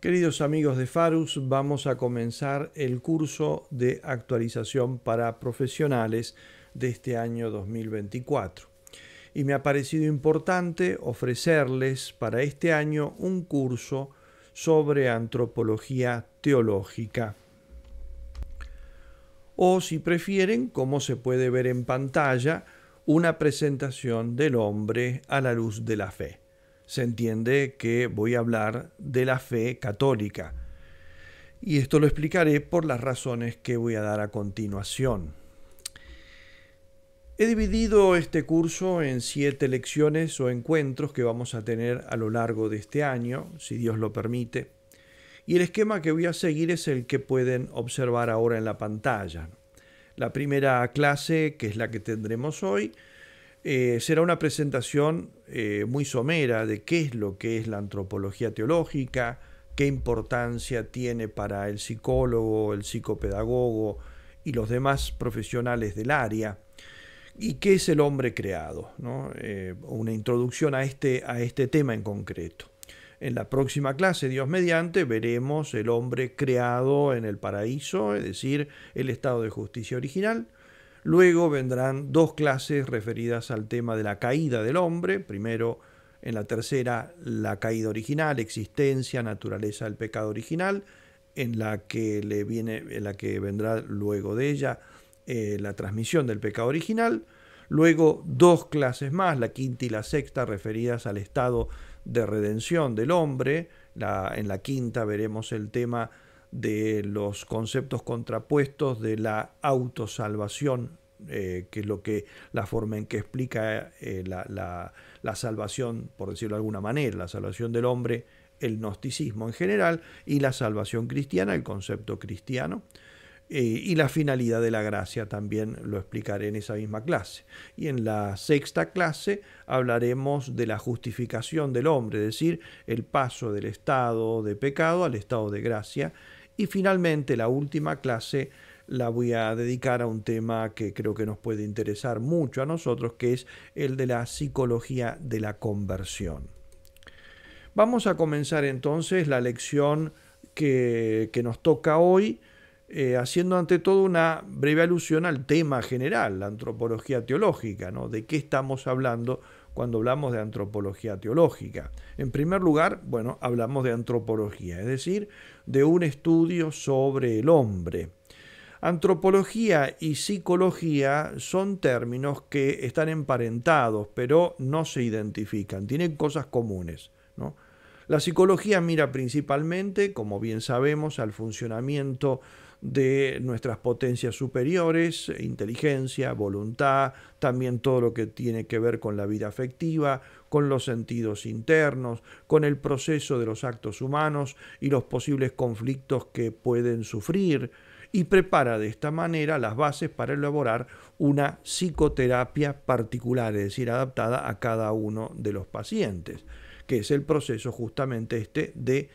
Queridos amigos de Farus, vamos a comenzar el curso de actualización para profesionales de este año 2024. Y me ha parecido importante ofrecerles para este año un curso sobre antropología teológica. O si prefieren, como se puede ver en pantalla, una presentación del hombre a la luz de la fe se entiende que voy a hablar de la fe católica. Y esto lo explicaré por las razones que voy a dar a continuación. He dividido este curso en siete lecciones o encuentros que vamos a tener a lo largo de este año, si Dios lo permite. Y el esquema que voy a seguir es el que pueden observar ahora en la pantalla. La primera clase, que es la que tendremos hoy, eh, será una presentación eh, muy somera de qué es lo que es la antropología teológica, qué importancia tiene para el psicólogo, el psicopedagogo y los demás profesionales del área, y qué es el hombre creado, ¿no? Eh, una introducción a este, a este tema en concreto. En la próxima clase, Dios mediante, veremos el hombre creado en el paraíso, es decir, el estado de justicia original, Luego vendrán dos clases referidas al tema de la caída del hombre. Primero, en la tercera, la caída original, existencia, naturaleza del pecado original, en la que, le viene, la que vendrá luego de ella eh, la transmisión del pecado original. Luego, dos clases más, la quinta y la sexta, referidas al estado de redención del hombre. en la quinta veremos el tema de los conceptos contrapuestos de la autosalvación, eh, que es lo que la forma en que explica eh, la, salvación, por decirlo de alguna manera, la salvación del hombre, el gnosticismo en general, y la salvación cristiana, el concepto cristiano. Eh, y la finalidad de la gracia también lo explicaré en esa misma clase. Y en la sexta clase hablaremos de la justificación del hombre, es decir, el paso del estado de pecado al estado de gracia y finalmente, la última clase la voy a dedicar a un tema que creo que nos puede interesar mucho a nosotros, que es el de la psicología de la conversión. Vamos a comenzar entonces la lección que, nos toca hoy, eh, haciendo ante todo una breve alusión al tema general, la antropología teológica, ¿no? de qué estamos hablando cuando hablamos de antropología teológica. En primer lugar, bueno, hablamos de antropología, es decir, de un estudio sobre el hombre. Antropología y psicología son términos que están emparentados, pero no se identifican, tienen cosas comunes. La psicología mira principalmente, como bien sabemos, al funcionamiento de nuestras potencias superiores, inteligencia, voluntad, también todo lo que tiene que ver con la vida afectiva, con los sentidos internos, con el proceso de los actos humanos y los posibles conflictos que pueden sufrir, y prepara de esta manera las bases para elaborar una psicoterapia particular, es decir, adaptada a cada uno de los pacientes, que es el proceso justamente este de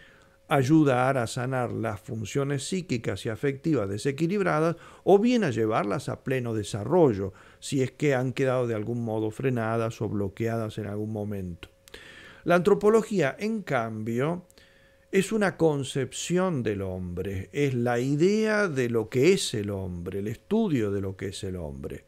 ayudar a sanar las funciones psíquicas y afectivas desequilibradas o bien a llevarlas a pleno desarrollo si es que han quedado de algún modo frenadas o bloqueadas en algún momento. La antropología, en cambio, es una concepción del hombre, es la idea de lo que es el hombre, el estudio de lo que es el hombre.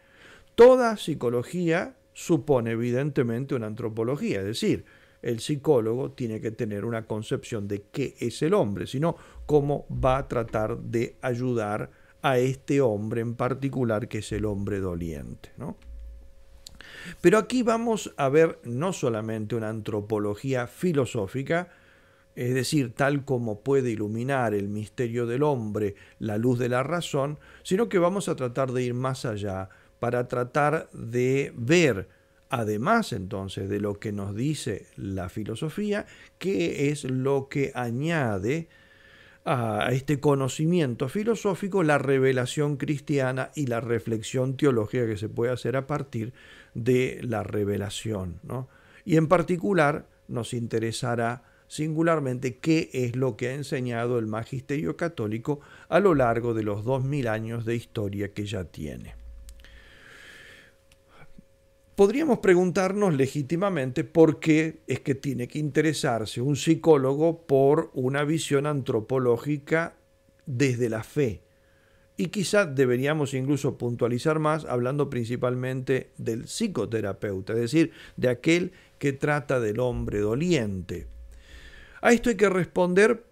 Toda psicología supone evidentemente una antropología, es decir, el psicólogo tiene que tener una concepción de qué es el hombre, sino cómo va a tratar de ayudar a este hombre en particular que es el hombre doliente. ¿no? Pero aquí vamos a ver no solamente una antropología filosófica, es decir, tal como puede iluminar el misterio del hombre la luz de la razón, sino que vamos a tratar de ir más allá para tratar de ver además entonces de lo que nos dice la filosofía, qué es lo que añade a este conocimiento filosófico la revelación cristiana y la reflexión teológica que se puede hacer a partir de la revelación. Y en particular nos interesará singularmente qué es lo que ha enseñado el magisterio católico a lo largo de los dos mil años de historia que ya tiene podríamos preguntarnos legítimamente por qué es que tiene que interesarse un psicólogo por una visión antropológica desde la fe. Y quizá deberíamos incluso puntualizar más hablando principalmente del psicoterapeuta, es decir, de aquel que trata del hombre doliente. A esto hay que responder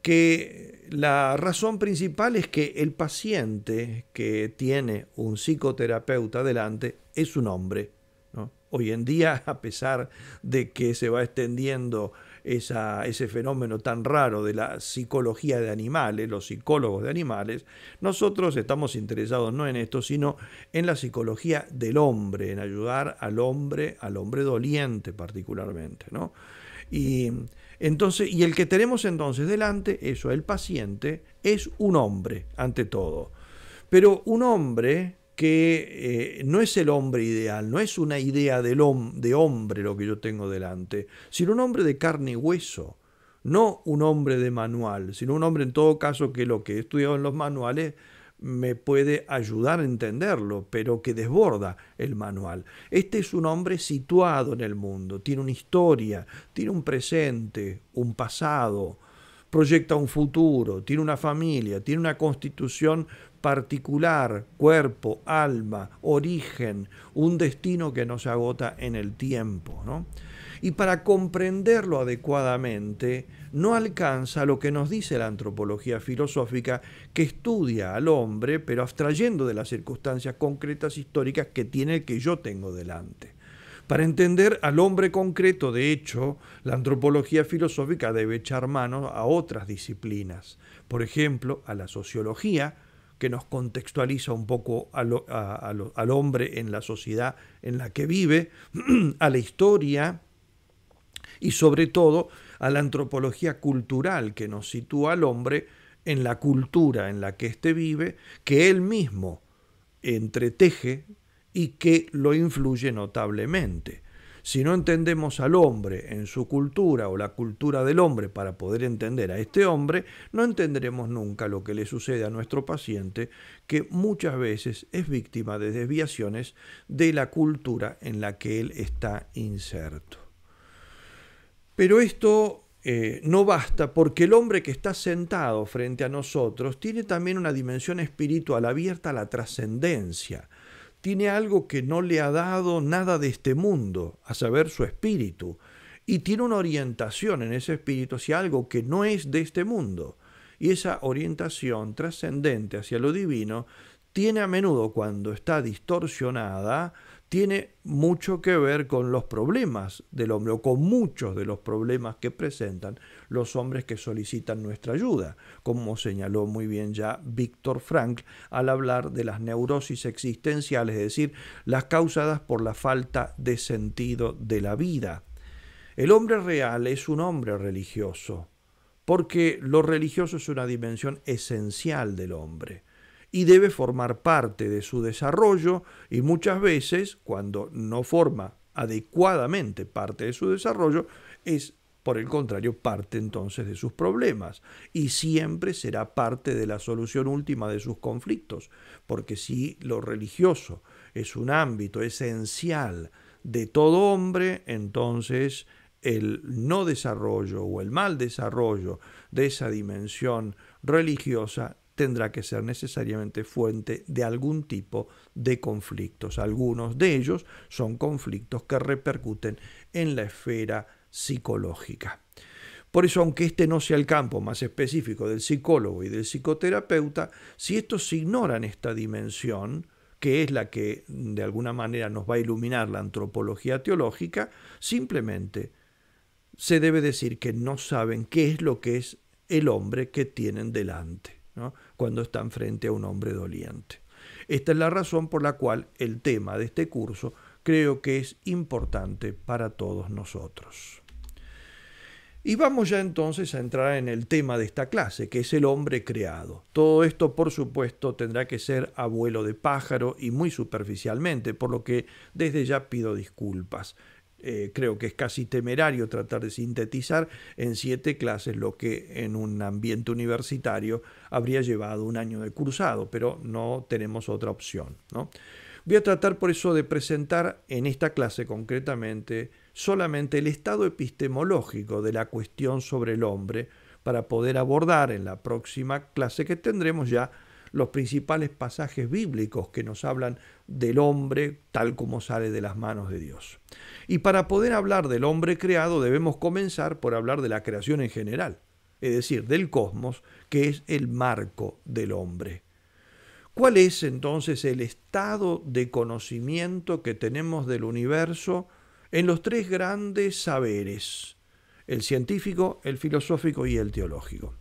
que la razón principal es que el paciente que tiene un psicoterapeuta delante es un hombre Hoy en día, a pesar de que se va extendiendo ese fenómeno tan raro de la psicología de animales, los psicólogos de animales, nosotros estamos interesados no en esto, sino en la psicología del hombre, en ayudar al hombre, al hombre doliente particularmente. ¿no? Y, entonces, y el que tenemos entonces delante, eso, el paciente, es un hombre, ante todo. Pero un hombre que eh, no es el hombre ideal, no es una idea del de hombre lo que yo tengo delante, sino un hombre de carne y hueso, no un hombre de manual, sino un hombre en todo caso que lo que he estudiado en los manuales me puede ayudar a entenderlo, pero que desborda el manual. Este es un hombre situado en el mundo, tiene una historia, tiene un presente, un pasado, proyecta un futuro, tiene una familia, tiene una constitución particular, cuerpo, alma, origen, un destino que no se agota en el tiempo. ¿no? Y para comprenderlo adecuadamente, no alcanza lo que nos dice la antropología filosófica, que estudia al hombre, pero abstrayendo de las circunstancias concretas históricas que tiene el que yo tengo delante. Para entender al hombre concreto, de hecho, la antropología filosófica debe echar mano a otras disciplinas, por ejemplo, a la sociología, que nos contextualiza un poco al hombre en la sociedad en la que vive, a la historia y sobre todo a la antropología cultural que nos sitúa al hombre en la cultura en la que éste vive, que él mismo entreteje y que lo influye notablemente. Si no entendemos al hombre en su cultura o la cultura del hombre para poder entender a este hombre, no entenderemos nunca lo que le sucede a nuestro paciente, que muchas veces es víctima de desviaciones de la cultura en la que él está inserto. Pero esto eh, no basta porque el hombre que está sentado frente a nosotros tiene también una dimensión espiritual abierta a la trascendencia, tiene algo que no le ha dado nada de este mundo, a saber, su espíritu, y tiene una orientación en ese espíritu hacia algo que no es de este mundo. Y esa orientación trascendente hacia lo divino tiene a menudo, cuando está distorsionada, tiene mucho que ver con los problemas del hombre o con muchos de los problemas que presentan los hombres que solicitan nuestra ayuda, como señaló muy bien ya Víctor Frank al hablar de las neurosis existenciales, es decir, las causadas por la falta de sentido de la vida. El hombre real es un hombre religioso, porque lo religioso es una dimensión esencial del hombre y debe formar parte de su desarrollo y muchas veces, cuando no forma adecuadamente parte de su desarrollo, es por el contrario, parte entonces de sus problemas y siempre será parte de la solución última de sus conflictos, porque si lo religioso es un ámbito esencial de todo hombre, entonces el no desarrollo o el mal desarrollo de esa dimensión religiosa tendrá que ser necesariamente fuente de algún tipo de conflictos. Algunos de ellos son conflictos que repercuten en la esfera psicológica. Por eso, aunque este no sea el campo más específico del psicólogo y del psicoterapeuta, si estos ignoran esta dimensión, que es la que de alguna manera nos va a iluminar la antropología teológica, simplemente se debe decir que no saben qué es lo que es el hombre que tienen delante, cuando están frente a un hombre doliente. Esta es la razón por la cual el tema de este curso creo que es importante para todos nosotros. Y vamos ya entonces a entrar en el tema de esta clase, que es el hombre creado. Todo esto, por supuesto, tendrá que ser abuelo de pájaro y muy superficialmente, por lo que desde ya pido disculpas. Eh, creo que es casi temerario tratar de sintetizar en siete clases lo que en un ambiente universitario habría llevado un año de cursado, pero no tenemos otra opción. Voy a tratar por eso de presentar en esta clase concretamente solamente el estado epistemológico de la cuestión sobre el hombre para poder abordar en la próxima clase que tendremos ya los principales pasajes bíblicos que nos hablan del hombre tal como sale de las manos de Dios. Y para poder hablar del hombre creado debemos comenzar por hablar de la creación en general, es decir, del cosmos, que es el marco del hombre. ¿Cuál es entonces el estado de conocimiento que tenemos del universo? en los tres grandes saberes, el científico, el filosófico y el teológico.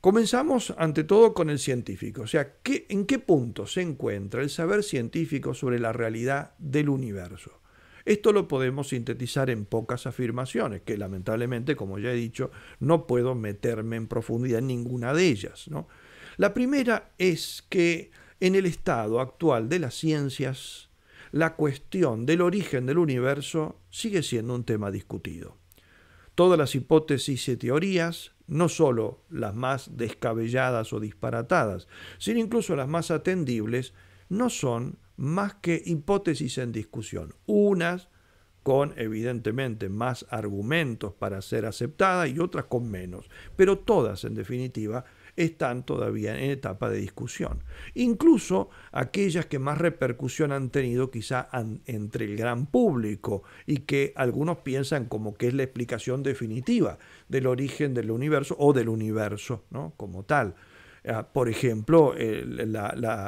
Comenzamos ante todo con el científico, o sea, ¿en qué punto se encuentra el saber científico sobre la realidad del universo? Esto lo podemos sintetizar en pocas afirmaciones, que lamentablemente, como ya he dicho, no puedo meterme en profundidad en ninguna de ellas. ¿no? La primera es que en el estado actual de las ciencias, la cuestión del origen del universo sigue siendo un tema discutido. Todas las hipótesis y teorías, no solo las más descabelladas o disparatadas, sino incluso las más atendibles, no son más que hipótesis en discusión. Unas con evidentemente más argumentos para ser aceptadas y otras con menos, pero todas en definitiva están todavía en etapa de discusión. Incluso aquellas que más repercusión han tenido quizá entre el gran público y que algunos piensan como que es la explicación definitiva del origen del universo o del universo ¿no? como tal. Ah, por ejemplo, el,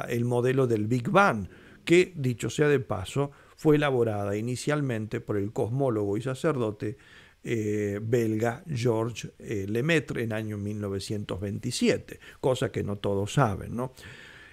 el modelo del Big Bang, que dicho sea de paso, fue elaborada inicialmente por el cosmólogo y sacerdote eh, belga George eh, Lemaitre en año 1927, cosa que no todos saben.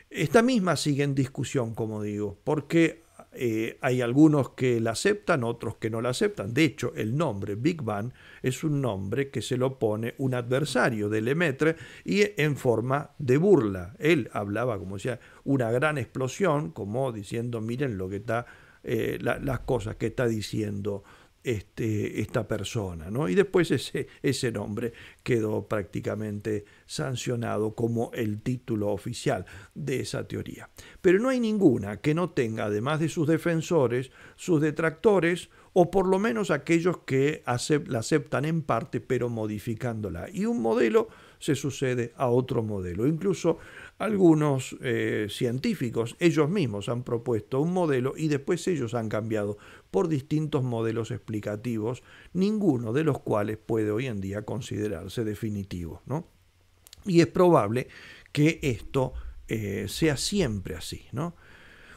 Esta misma sigue en discusión, como digo, porque eh, hay algunos que la aceptan, otros que no la aceptan. De hecho, el nombre Big Bang es un nombre que se lo pone un adversario de Lemaitre y en forma de burla. Él hablaba como decía una gran explosión, como diciendo, miren lo que está, las cosas que está diciendo este, esta persona. ¿no? Y después ese, ese nombre quedó prácticamente sancionado como el título oficial de esa teoría. Pero no hay ninguna que no tenga, además de sus defensores, sus detractores, o por lo menos aquellos que la aceptan en parte, pero modificándola. Y un modelo se sucede a otro modelo. Incluso algunos eh, científicos, ellos mismos, han propuesto un modelo y después ellos han cambiado por distintos modelos explicativos, ninguno de los cuales puede hoy en día considerarse definitivo. Y es probable que esto eh, sea siempre así. ¿no?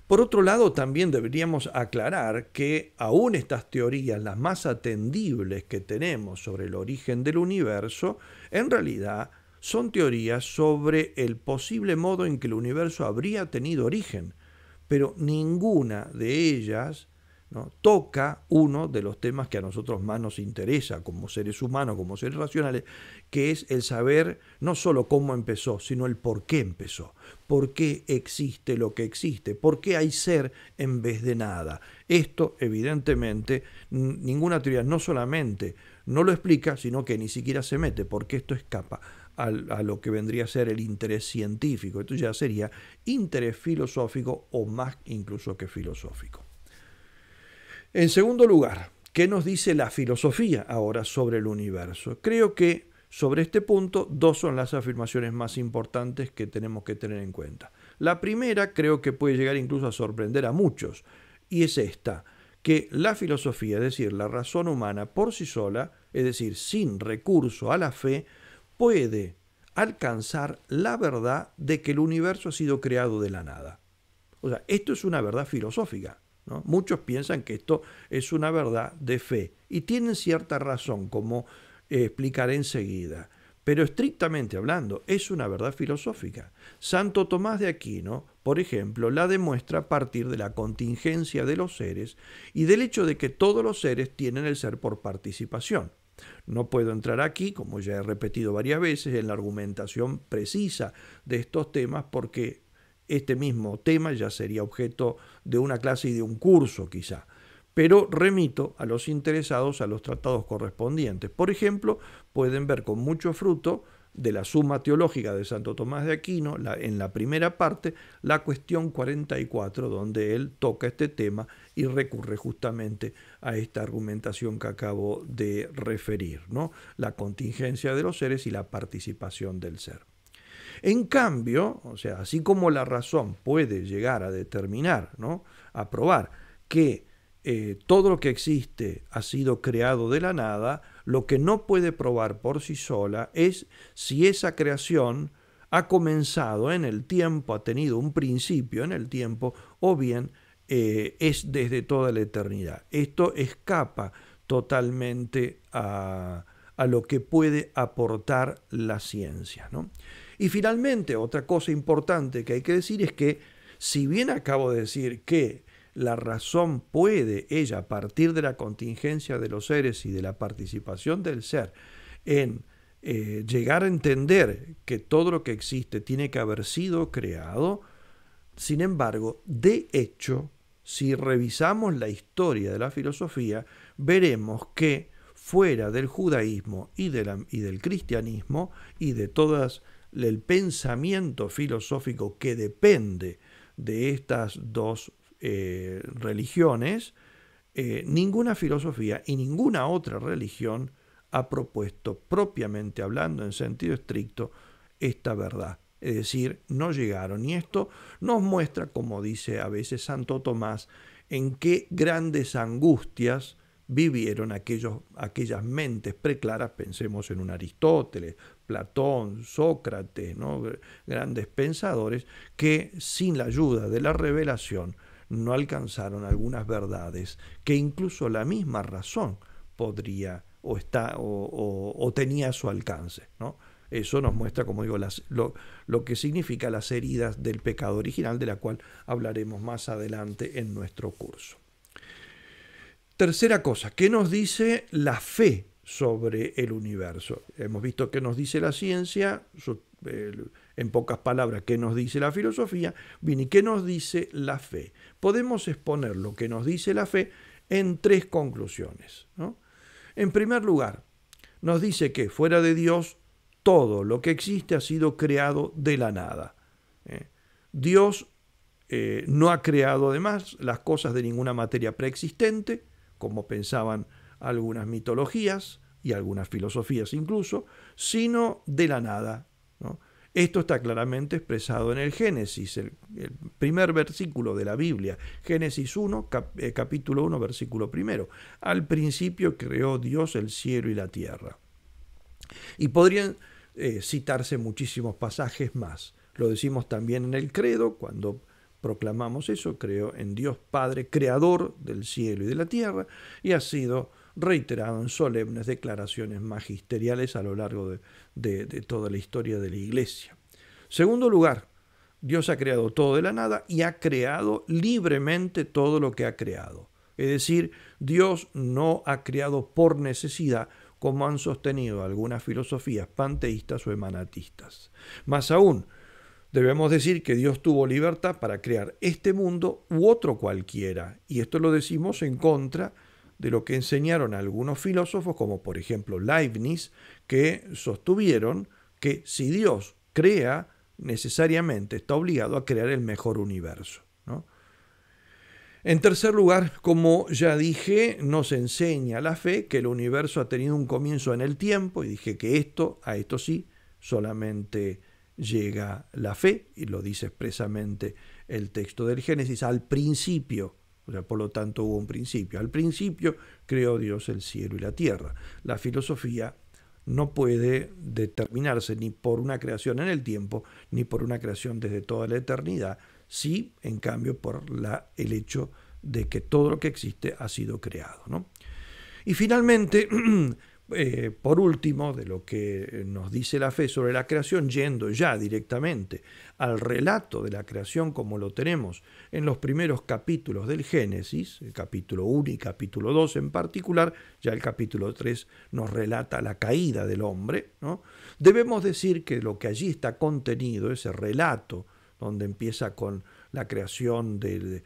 Por otro lado, también deberíamos aclarar que aún estas teorías, las más atendibles que tenemos sobre el origen del universo, en realidad son teorías sobre el posible modo en que el universo habría tenido origen, pero ninguna de ellas toca uno de los temas que a nosotros más nos interesa como seres humanos, como seres racionales, que es el saber no solo cómo empezó, sino el por qué empezó, por qué existe lo que existe, por qué hay ser en vez de nada. Esto, evidentemente, ninguna teoría no solamente no lo explica, sino que ni siquiera se mete, porque esto escapa a, lo que vendría a ser el interés científico. Esto ya sería interés filosófico o más incluso que filosófico. En segundo lugar, ¿qué nos dice la filosofía ahora sobre el universo? Creo que sobre este punto dos son las afirmaciones más importantes que tenemos que tener en cuenta. La primera creo que puede llegar incluso a sorprender a muchos, y es esta, que la filosofía, es decir, la razón humana por sí sola, es decir, sin recurso a la fe, puede alcanzar la verdad de que el universo ha sido creado de la nada. O sea, esto es una verdad filosófica. Muchos piensan que esto es una verdad de fe y tienen cierta razón, como eh, explicaré enseguida. Pero estrictamente hablando, es una verdad filosófica. Santo Tomás de Aquino, por ejemplo, la demuestra a partir de la contingencia de los seres y del hecho de que todos los seres tienen el ser por participación. No puedo entrar aquí, como ya he repetido varias veces, en la argumentación precisa de estos temas porque este mismo tema ya sería objeto de una clase y de un curso quizá. Pero remito a los interesados a los tratados correspondientes. Por ejemplo, pueden ver con mucho fruto de la Suma Teológica de Santo Tomás de Aquino, en la primera parte, la cuestión 44, donde él toca este tema y recurre justamente a esta argumentación que acabo de referir, ¿no? la contingencia de los seres y la participación del ser. En cambio, o sea, así como la razón puede llegar a determinar, ¿no? a probar que eh, todo lo que existe ha sido creado de la nada, lo que no puede probar por sí sola es si esa creación ha comenzado en el tiempo, ha tenido un principio en el tiempo, o bien eh, es desde toda la eternidad. Esto escapa totalmente a, a lo que puede aportar la ciencia. ¿no? Y finalmente, otra cosa importante que hay que decir es que, si bien acabo de decir que la razón puede, ella, a partir de la contingencia de los seres y de la participación del ser, en eh, llegar a entender que todo lo que existe tiene que haber sido creado, sin embargo, de hecho, si revisamos la historia de la filosofía, veremos que fuera del judaísmo y, y del cristianismo y de todas el pensamiento filosófico que depende de estas dos eh, religiones, eh, ninguna filosofía y ninguna otra religión ha propuesto propiamente hablando en sentido estricto esta verdad. Es decir, no llegaron. Y esto nos muestra, como dice a veces Santo Tomás, en qué grandes angustias vivieron aquellos, aquellas mentes preclaras, pensemos en un Aristóteles, Platón, Sócrates, ¿no? grandes pensadores, que sin la ayuda de la revelación no alcanzaron algunas verdades que incluso la misma razón podría o está o, tenía a su alcance. ¿no? Eso nos muestra, como digo, las, lo, que significa las heridas del pecado original, de la cual hablaremos más adelante en nuestro curso. Tercera cosa, ¿qué nos dice la fe sobre el universo? Hemos visto qué nos dice la ciencia, en pocas palabras, ¿qué nos dice la filosofía? Bien, ¿y qué nos dice la fe? Podemos exponer lo que nos dice la fe en tres conclusiones. En primer lugar, nos dice que fuera de Dios, todo lo que existe ha sido creado de la nada. ¿eh? Dios eh, no ha creado además las cosas de ninguna materia preexistente, como pensaban algunas mitologías y algunas filosofías incluso, sino de la nada, esto está claramente expresado en el Génesis, el, primer versículo de la Biblia, Génesis 1, eh, capítulo 1, versículo primero. Al principio creó Dios el cielo y la tierra. Y podrían eh, citarse muchísimos pasajes más. Lo decimos también en el credo, cuando proclamamos eso, creo en Dios Padre, creador del cielo y de la tierra, y ha sido Reiterado en solemnes declaraciones magisteriales a lo largo de, de toda la historia de la Iglesia. Segundo lugar, Dios ha creado todo de la nada y ha creado libremente todo lo que ha creado. Es decir, Dios no ha creado por necesidad, como han sostenido algunas filosofías panteístas o emanatistas. Más aún, debemos decir que Dios tuvo libertad para crear este mundo u otro cualquiera, y esto lo decimos en contra de de lo que enseñaron algunos filósofos, como por ejemplo Leibniz, que sostuvieron que si Dios crea, necesariamente está obligado a crear el mejor universo. En tercer lugar, como ya dije, nos enseña la fe que el universo ha tenido un comienzo en el tiempo y dije que esto, a esto sí, solamente llega la fe, y lo dice expresamente el texto del Génesis, al principio por lo tanto hubo un principio. Al principio creó Dios el cielo y la tierra. La filosofía no puede determinarse ni por una creación en el tiempo, ni por una creación desde toda la eternidad, sí, en cambio, por la, el hecho de que todo lo que existe ha sido creado. ¿no? Y finalmente, Eh, por último, de lo que eh, nos dice la fe sobre la creación, yendo ya directamente al relato de la creación como lo tenemos en los primeros capítulos del Génesis, el capítulo 1 y capítulo 2 en particular, ya el capítulo 3 nos relata la caída del hombre, debemos decir que lo que allí está contenido, ese relato, donde empieza con la creación del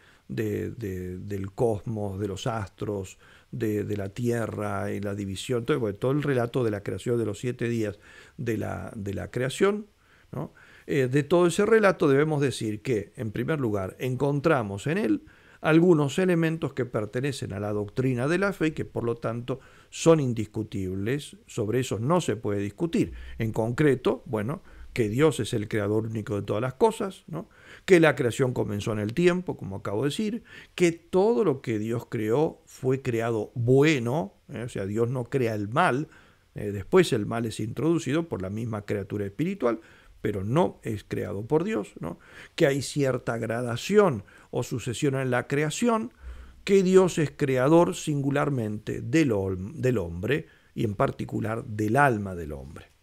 cosmos, de los astros, de, la tierra y la división, todo, el relato de la creación de los siete días de la, creación. Eh, de todo ese relato debemos decir que, en primer lugar, encontramos en él algunos elementos que pertenecen a la doctrina de la fe y que por lo tanto son indiscutibles, sobre esos no se puede discutir. En concreto, bueno, que Dios es el creador único de todas las cosas, ¿no? que la creación comenzó en el tiempo, como acabo de decir, que todo lo que Dios creó fue creado bueno, ¿eh? o sea, Dios no crea el mal, eh, después el mal es introducido por la misma criatura espiritual, pero no es creado por Dios, ¿no? que hay cierta gradación o sucesión en la creación, que Dios es creador singularmente del hombre y en particular del alma del hombre.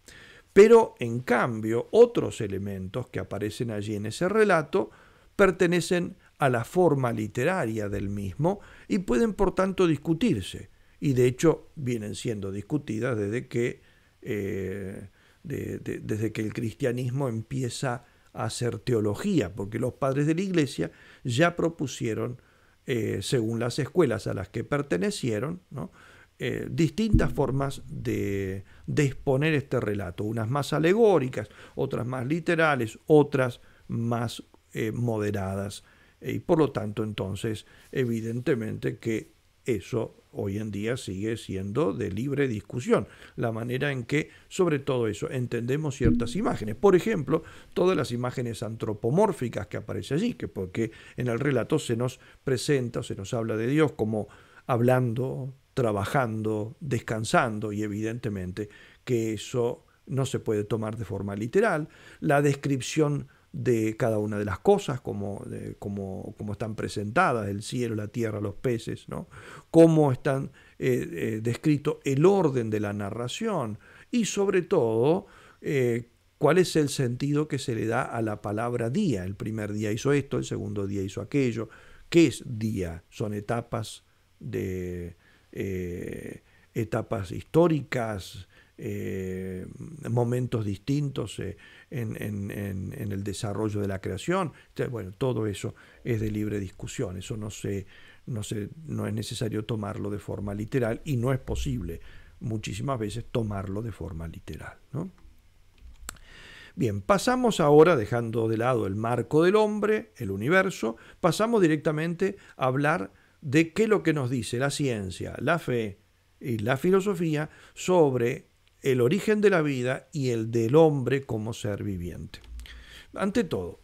Pero en cambio, otros elementos que aparecen allí en ese relato pertenecen a la forma literaria del mismo y pueden por tanto discutirse. Y de hecho vienen siendo discutidas desde que, eh, desde que el cristianismo empieza a hacer teología, porque los padres de la iglesia ya propusieron, eh, según las escuelas a las que pertenecieron, ¿no? Eh, distintas formas de, exponer este relato, unas más alegóricas, otras más literales, otras más eh, moderadas. Y por lo tanto, entonces, evidentemente que eso hoy en día sigue siendo de libre discusión, la manera en que, sobre todo eso, entendemos ciertas imágenes. Por ejemplo, todas las imágenes antropomórficas que aparecen allí, que porque en el relato se nos presenta, se nos habla de Dios como hablando, trabajando, descansando y evidentemente que eso no se puede tomar de forma literal. La descripción de cada una de las cosas, como, como, como están presentadas, el cielo, la tierra, los peces, ¿no? cómo están eh, eh, descrito el orden de la narración y sobre todo eh, cuál es el sentido que se le da a la palabra día. El primer día hizo esto, el segundo día hizo aquello. ¿Qué es día? Son etapas de, eh, etapas históricas, eh, momentos distintos eh, en, el desarrollo de la creación. bueno, todo eso es de libre discusión, eso no, no, no es necesario tomarlo de forma literal y no es posible muchísimas veces tomarlo de forma literal. Bien, pasamos ahora, dejando de lado el marco del hombre, el universo, pasamos directamente a hablar de qué es lo que nos dice la ciencia, la fe y la filosofía sobre el origen de la vida y el del hombre como ser viviente. Ante todo,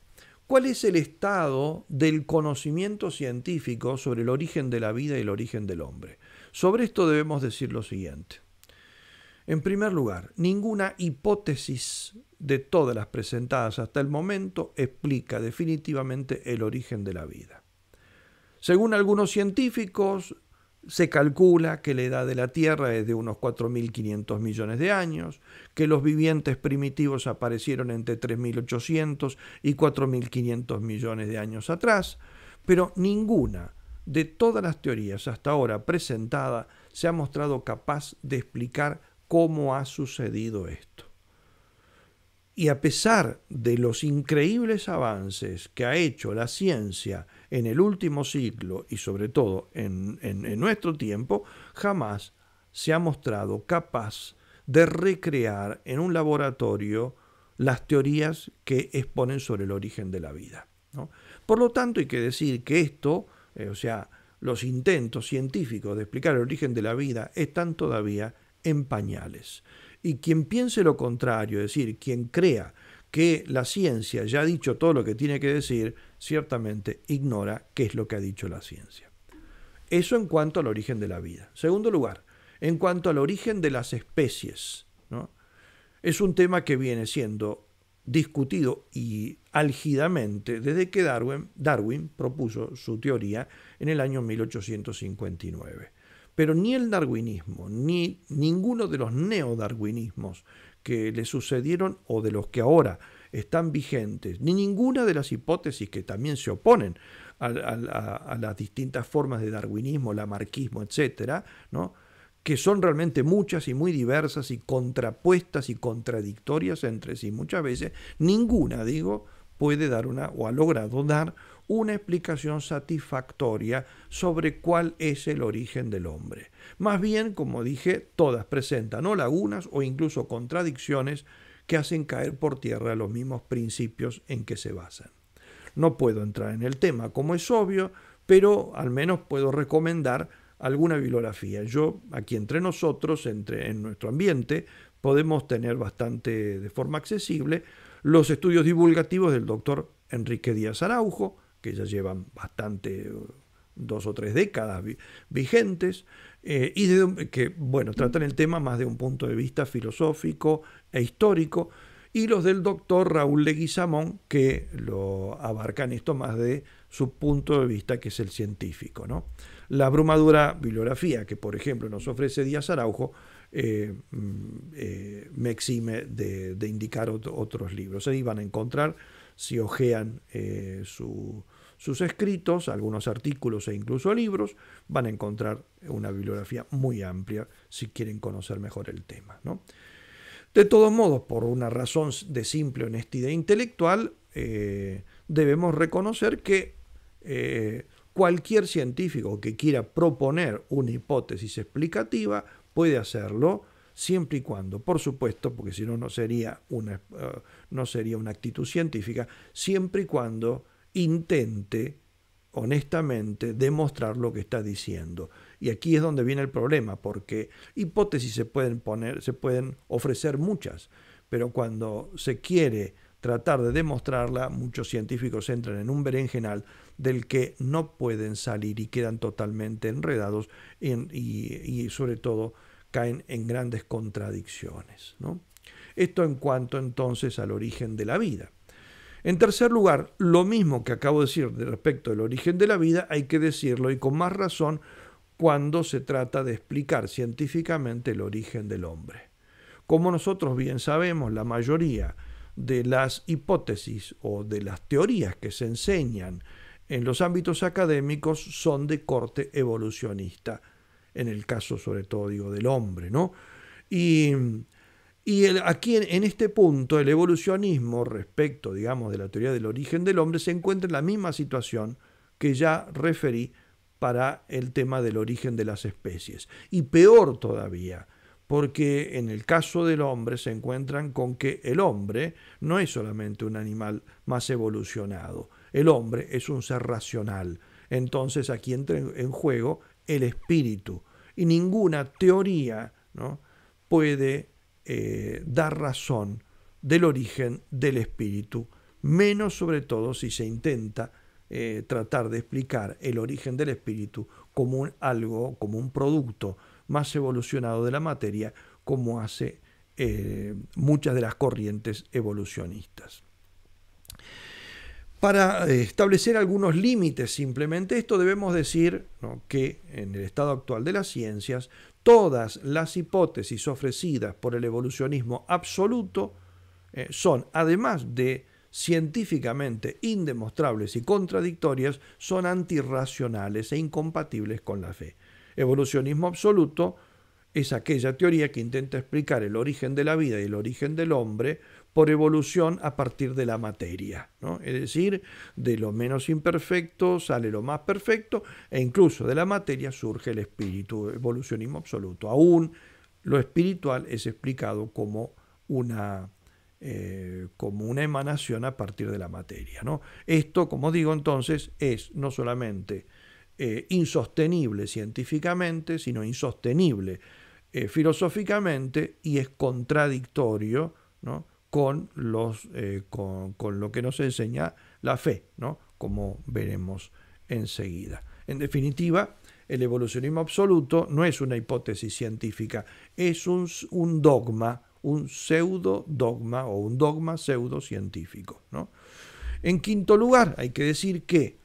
¿cuál es el estado del conocimiento científico sobre el origen de la vida y el origen del hombre? Sobre esto debemos decir lo siguiente. En primer lugar, ninguna hipótesis de todas las presentadas hasta el momento explica definitivamente el origen de la vida. Según algunos científicos, se calcula que la edad de la Tierra es de unos 4.500 millones de años, que los vivientes primitivos aparecieron entre 3.800 y 4.500 millones de años atrás, pero ninguna de todas las teorías hasta ahora presentadas se ha mostrado capaz de explicar cómo ha sucedido esto. Y a pesar de los increíbles avances que ha hecho la ciencia en el último siglo y sobre todo en, nuestro tiempo, jamás se ha mostrado capaz de recrear en un laboratorio las teorías que exponen sobre el origen de la vida. Por lo tanto, hay que decir que esto, eh, o sea, los intentos científicos de explicar el origen de la vida están todavía en pañales. Y quien piense lo contrario, es decir, quien crea que la ciencia ya ha dicho todo lo que tiene que decir, ciertamente ignora qué es lo que ha dicho la ciencia. Eso en cuanto al origen de la vida. Segundo lugar, en cuanto al origen de las especies, es un tema que viene siendo discutido y álgidamente desde que Darwin, Darwin propuso su teoría en el año 1859. Pero ni el darwinismo, ni ninguno de los neodarwinismos que le sucedieron o de los que ahora están vigentes, ni ninguna de las hipótesis que también se oponen a, las distintas formas de darwinismo, lamarquismo, etcétera, ¿no? que son realmente muchas y muy diversas y contrapuestas y contradictorias entre sí. Muchas veces ninguna, digo, puede dar una o ha logrado dar una explicación satisfactoria sobre cuál es el origen del hombre. Más bien, como dije, todas presentan o lagunas o incluso contradicciones que hacen caer por tierra los mismos principios en que se basan. No puedo entrar en el tema, como es obvio, pero al menos puedo recomendar alguna bibliografía. Yo, aquí entre nosotros, entre, en nuestro ambiente, podemos tener bastante de forma accesible los estudios divulgativos del doctor Enrique Díaz Araujo, que ya llevan bastante, dos o tres décadas vigentes, eh, y que, bueno, tratan el tema más de un punto de vista filosófico e histórico, y los del doctor Raúl Leguizamón, que lo abarcan esto más de su punto de vista, que es el científico. ¿no? La abrumadura bibliografía que, por ejemplo, nos ofrece Díaz Araujo, eh, mm, eh, me exime de, indicar otros libros. Ahí van a encontrar si ojean eh, sus escritos, algunos artículos e incluso libros, van a encontrar una bibliografía muy amplia si quieren conocer mejor el tema. De todos modos, por una razón de simple honestidad intelectual, eh, debemos reconocer que eh, cualquier científico que quiera proponer una hipótesis explicativa puede hacerlo siempre y cuando, por supuesto, porque si no, no sería una, eh, no sería una actitud científica, siempre y cuando intente honestamente demostrar lo que está diciendo. Y aquí es donde viene el problema, porque hipótesis se pueden poner, se pueden ofrecer muchas, pero cuando se quiere tratar de demostrarla, muchos científicos entran en un berenjenal del que no pueden salir y quedan totalmente enredados y sobre todo caen en grandes contradicciones. Esto en cuanto entonces al origen de la vida. En tercer lugar, lo mismo que acabo de decir respecto al origen de la vida, hay que decirlo y con más razón cuando se trata de explicar científicamente el origen del hombre. Como nosotros bien sabemos, la mayoría de las hipótesis o de las teorías que se enseñan en los ámbitos académicos son de corte evolucionista, en el caso sobre todo digo, del hombre. ¿no? Y, y aquí en, en, este punto el evolucionismo respecto digamos, de la teoría del origen del hombre se encuentra en la misma situación que ya referí para el tema del origen de las especies. Y peor todavía, porque en el caso del hombre se encuentran con que el hombre no es solamente un animal más evolucionado, el hombre es un ser racional. Entonces aquí entra en juego el espíritu, y ninguna teoría puede eh, dar razón del origen del espíritu, menos sobre todo si se intenta eh, tratar de explicar el origen del espíritu como un, algo, como un producto más evolucionado de la materia, como hace eh, muchas de las corrientes evolucionistas. Para eh, establecer algunos límites simplemente, esto debemos decir que en el estado actual de las ciencias, todas las hipótesis ofrecidas por el evolucionismo absoluto eh, son, además de científicamente indemostrables y contradictorias, son antirracionales e incompatibles con la fe. Evolucionismo absoluto es aquella teoría que intenta explicar el origen de la vida y el origen del hombre por evolución a partir de la materia. Es decir, de lo menos imperfecto sale lo más perfecto e incluso de la materia surge el espíritu, evolucionismo absoluto. Aún lo espiritual es explicado como una, eh, como una emanación a partir de la materia. Esto, como digo entonces, es no solamente eh, insostenible científicamente, sino insostenible eh, filosóficamente y es contradictorio con, los, eh, con, lo que nos enseña la fe, ¿no? como veremos enseguida. En definitiva, el evolucionismo absoluto no es una hipótesis científica, es un, dogma, un pseudo dogma o un dogma pseudo-científico. En quinto lugar, hay que decir que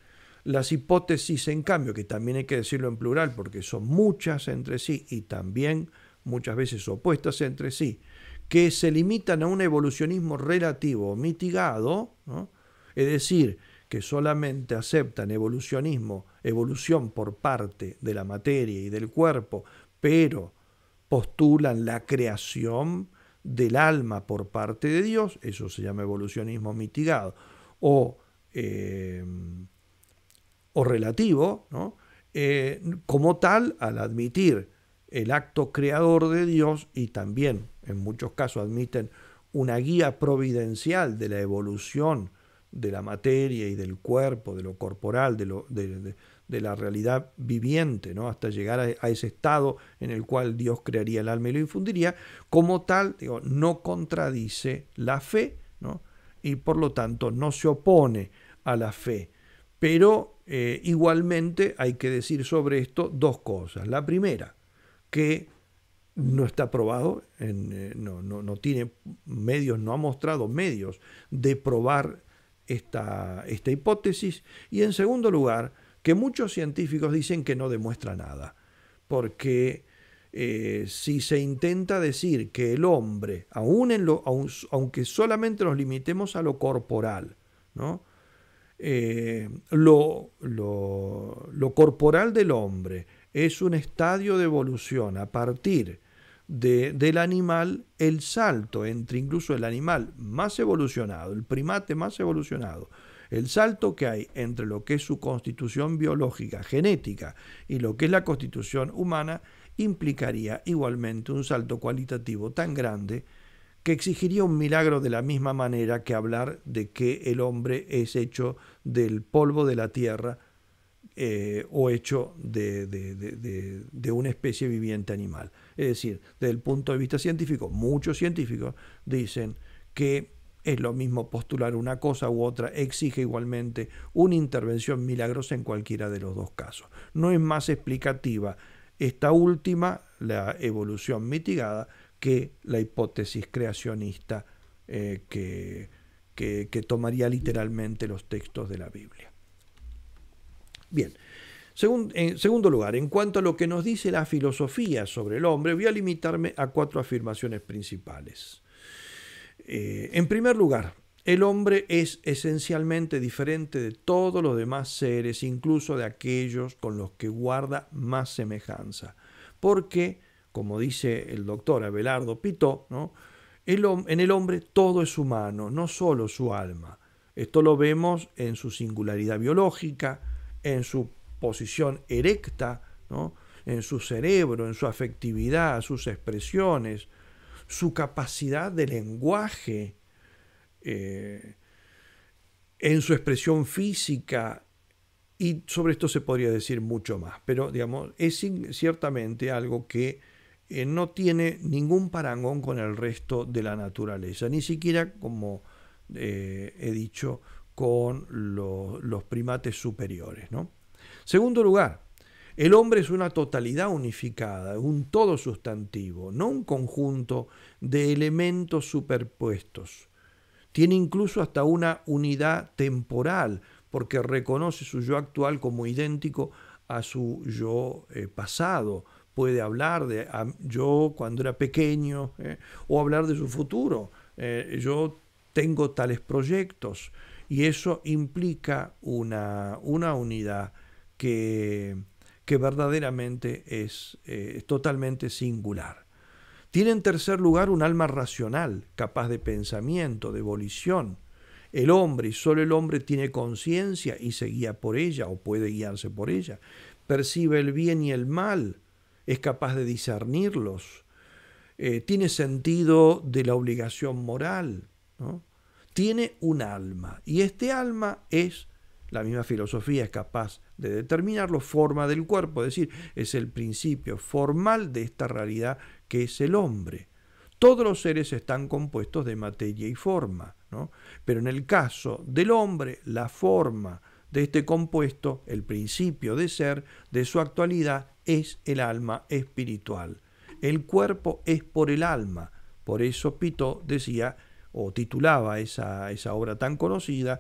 las hipótesis, en cambio, que también hay que decirlo en plural porque son muchas entre sí y también muchas veces opuestas entre sí, que se limitan a un evolucionismo relativo mitigado, es decir, que solamente aceptan evolucionismo, evolución por parte de la materia y del cuerpo, pero postulan la creación del alma por parte de Dios, eso se llama evolucionismo mitigado, o eh, o relativo, ¿no? Eh, como tal, al admitir el acto creador de Dios y también en muchos casos admiten una guía providencial de la evolución de la materia y del cuerpo, de lo corporal, de, la realidad viviente, ¿no? hasta llegar a, ese estado en el cual Dios crearía el alma y lo infundiría, como tal, digo, no contradice la fe ¿no? y por lo tanto no se opone a la fe, pero eh, igualmente hay que decir sobre esto dos cosas. La primera, que no está probado, eh, no, tiene medios, no ha mostrado medios de probar esta, esta hipótesis. Y en segundo lugar, que muchos científicos dicen que no demuestra nada, porque eh, si se intenta decir que el hombre, aún en lo, aunque solamente nos limitemos a lo corporal, ¿no? Eh, lo, corporal del hombre es un estadio de evolución a partir del animal, el salto entre incluso el animal más evolucionado, el primate más evolucionado, el salto que hay entre lo que es su constitución biológica, genética, y lo que es la constitución humana, implicaría igualmente un salto cualitativo tan grande que exigiría un milagro de la misma manera que hablar de que el hombre es hecho del polvo de la tierra eh, o hecho de, de, una especie viviente animal. Es decir, desde el punto de vista científico, muchos científicos dicen que es lo mismo postular una cosa u otra, exige igualmente una intervención milagrosa en cualquiera de los dos casos. No es más explicativa esta última, la evolución mitigada, que la hipótesis creacionista eh, que, que, tomaría literalmente los textos de la Biblia. Bien, en segundo lugar, en cuanto a lo que nos dice la filosofía sobre el hombre, voy a limitarme a cuatro afirmaciones principales. Eh, en primer lugar, el hombre es esencialmente diferente de todos los demás seres, incluso de aquellos con los que guarda más semejanza, porque como dice el doctor Abelardo Pito, ¿no? en el hombre todo es humano, no solo su alma. Esto lo vemos en su singularidad biológica, en su posición erecta, en su cerebro, en su afectividad, sus expresiones, su capacidad de lenguaje, eh, en su expresión física, y sobre esto se podría decir mucho más, pero digamos, es ciertamente algo que eh, no tiene ningún parangón con el resto de la naturaleza, ni siquiera, como eh, he dicho, con los primates superiores. Segundo lugar, el hombre es una totalidad unificada, un todo sustantivo, no un conjunto de elementos superpuestos. Tiene incluso hasta una unidad temporal, porque reconoce su yo actual como idéntico a su yo eh, pasado, puede hablar de yo cuando era pequeño eh, o hablar de su futuro. Eh, yo tengo tales proyectos y eso implica una, unidad que, que, verdaderamente eh, es totalmente singular. Tiene en tercer lugar un alma racional, capaz de pensamiento, de volición. El hombre, y solo el hombre, tiene conciencia y se guía por ella o puede guiarse por ella. Percibe el bien y el mal, es capaz de discernirlos, eh, tiene sentido de la obligación moral, tiene un alma y este alma es la misma filosofía es capaz de determinarlo, forma del cuerpo, es decir, es el principio formal de esta realidad que es el hombre. Todos los seres están compuestos de materia y forma, pero en el caso del hombre, la forma de este compuesto, el principio de ser, de su actualidad, es el alma espiritual. El cuerpo es por el alma. Por eso Pito decía o titulaba esa, obra tan conocida,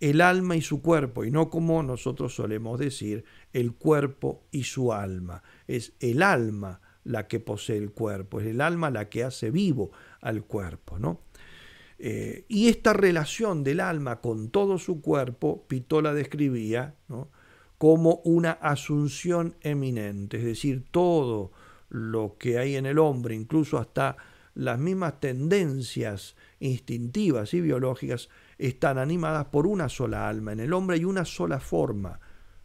el alma y su cuerpo, y no como nosotros solemos decir, el cuerpo y su alma. Es el alma la que posee el cuerpo, es el alma la que hace vivo al cuerpo, ¿no? Eh, y esta relación del alma con todo su cuerpo, Pito la describía, ¿no? como una asunción eminente, es decir, todo lo que hay en el hombre, incluso hasta las mismas tendencias instintivas y biológicas, están animadas por una sola alma. En el hombre hay una sola forma.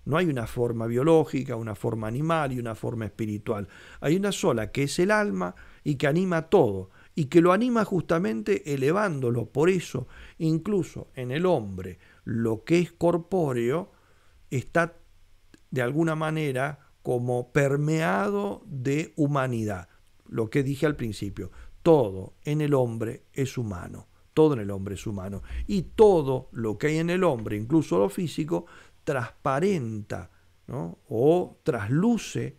No hay una forma biológica, una forma animal y una forma espiritual. Hay una sola que es el alma y que anima todo y que lo anima justamente elevándolo. Por eso, incluso en el hombre, lo que es corpóreo está de alguna manera como permeado de humanidad. Lo que dije al principio, todo en el hombre es humano, todo en el hombre es humano. Y todo lo que hay en el hombre, incluso lo físico, transparenta o trasluce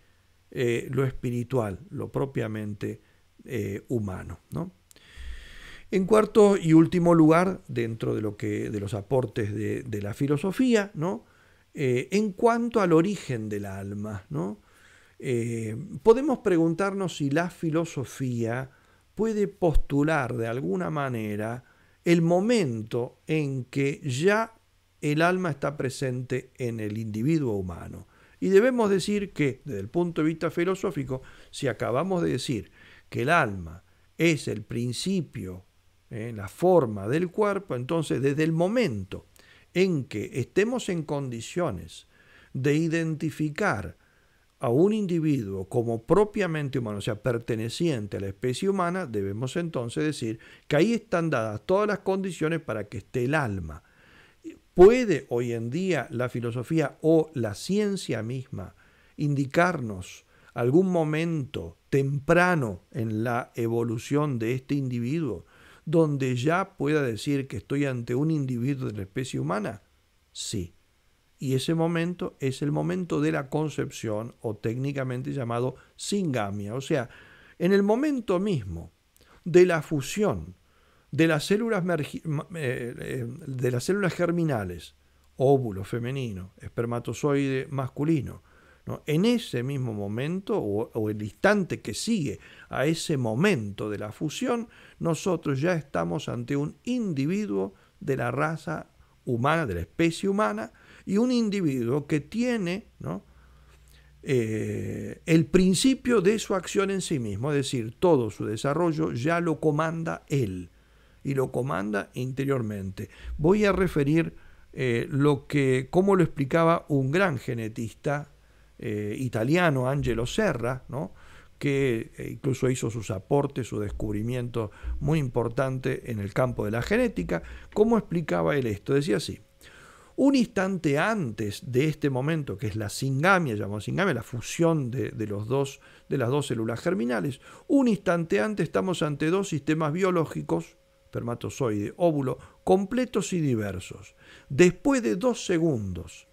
eh, lo espiritual, lo propiamente eh, humano. En cuarto y último lugar, dentro de, lo que, de los aportes de, de la filosofía, ¿no? Eh, en cuanto al origen del alma. ¿no? Eh, podemos preguntarnos si la filosofía puede postular de alguna manera el momento en que ya el alma está presente en el individuo humano. Y debemos decir que, desde el punto de vista filosófico, si acabamos de decir que el alma es el principio, eh, la forma del cuerpo, entonces desde el momento en que estemos en condiciones de identificar a un individuo como propiamente humano, o sea, perteneciente a la especie humana, debemos entonces decir que ahí están dadas todas las condiciones para que esté el alma. ¿Puede hoy en día la filosofía o la ciencia misma indicarnos algún momento temprano en la evolución de este individuo donde ya pueda decir que estoy ante un individuo de la especie humana? Sí. Y ese momento es el momento de la concepción o técnicamente llamado singamia. O sea, en el momento mismo de la fusión de las células, eh, eh, de las células germinales, óvulo femenino, espermatozoide masculino, en ese mismo momento o, el instante que sigue a ese momento de la fusión, nosotros ya estamos ante un individuo de la raza humana, de la especie humana, y un individuo que tiene eh, el principio de su acción en sí mismo, es decir, todo su desarrollo ya lo comanda él y lo comanda interiormente. Voy a referir eh, lo que, como lo explicaba un gran genetista eh, italiano, Angelo Serra, ¿no? que eh, incluso hizo sus aportes, su descubrimiento muy importante en el campo de la genética. ¿Cómo explicaba él esto? Decía así. Un instante antes de este momento, que es la singamia, llamamos singamia, la fusión de, los dos, de las dos células germinales, un instante antes estamos ante dos sistemas biológicos, espermatozoide, óvulo, completos y diversos. Después de dos segundos,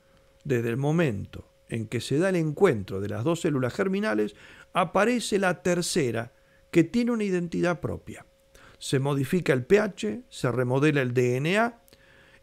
desde el momento en que se da el encuentro de las dos células germinales, aparece la tercera, que tiene una identidad propia. Se modifica el pH, se remodela el DNA,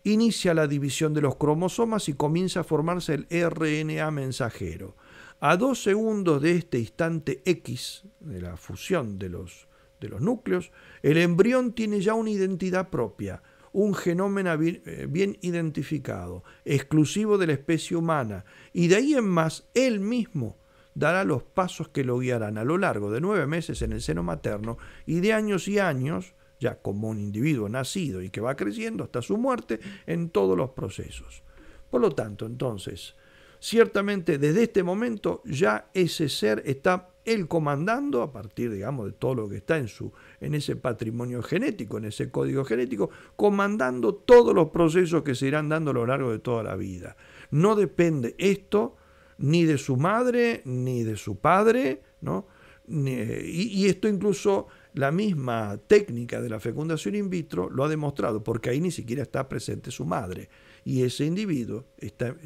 inicia la división de los cromosomas y comienza a formarse el RNA mensajero. A dos segundos de este instante X, de la fusión de los, de los núcleos, el embrión tiene ya una identidad propia un genoma eh, bien identificado, exclusivo de la especie humana, y de ahí en más, él mismo dará los pasos que lo guiarán a lo largo de nueve meses en el seno materno y de años y años, ya como un individuo nacido y que va creciendo hasta su muerte, en todos los procesos. Por lo tanto, entonces, Ciertamente desde este momento ya ese ser está el comandando a partir, de todo lo que está en, su, en ese patrimonio genético, en ese código genético, comandando todos los procesos que se irán dando a lo largo de toda la vida. No depende esto ni de su madre, ni de su padre, ¿no? y esto incluso la misma técnica de la fecundación in vitro lo ha demostrado, porque ahí ni siquiera está presente su madre y ese individuo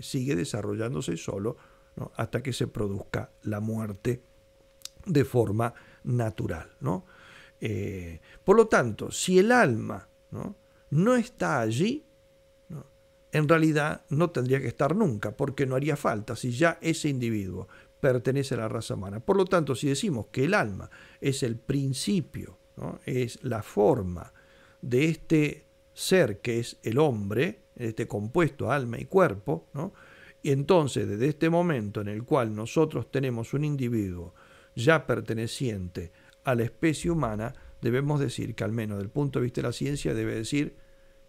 sigue desarrollándose solo hasta que se produzca la muerte de forma natural. ¿no? Eh, por lo tanto, si el alma no, está allí, en realidad no tendría que estar nunca, porque no haría falta si ya ese individuo pertenece a la raza humana. Por lo tanto, si decimos que el alma es el principio, es la forma de este ser que es el hombre, este compuesto alma y cuerpo, ¿no? Y entonces, desde este momento en el cual nosotros tenemos un individuo ya perteneciente a la especie humana, debemos decir que al menos del punto de vista de la ciencia debe decir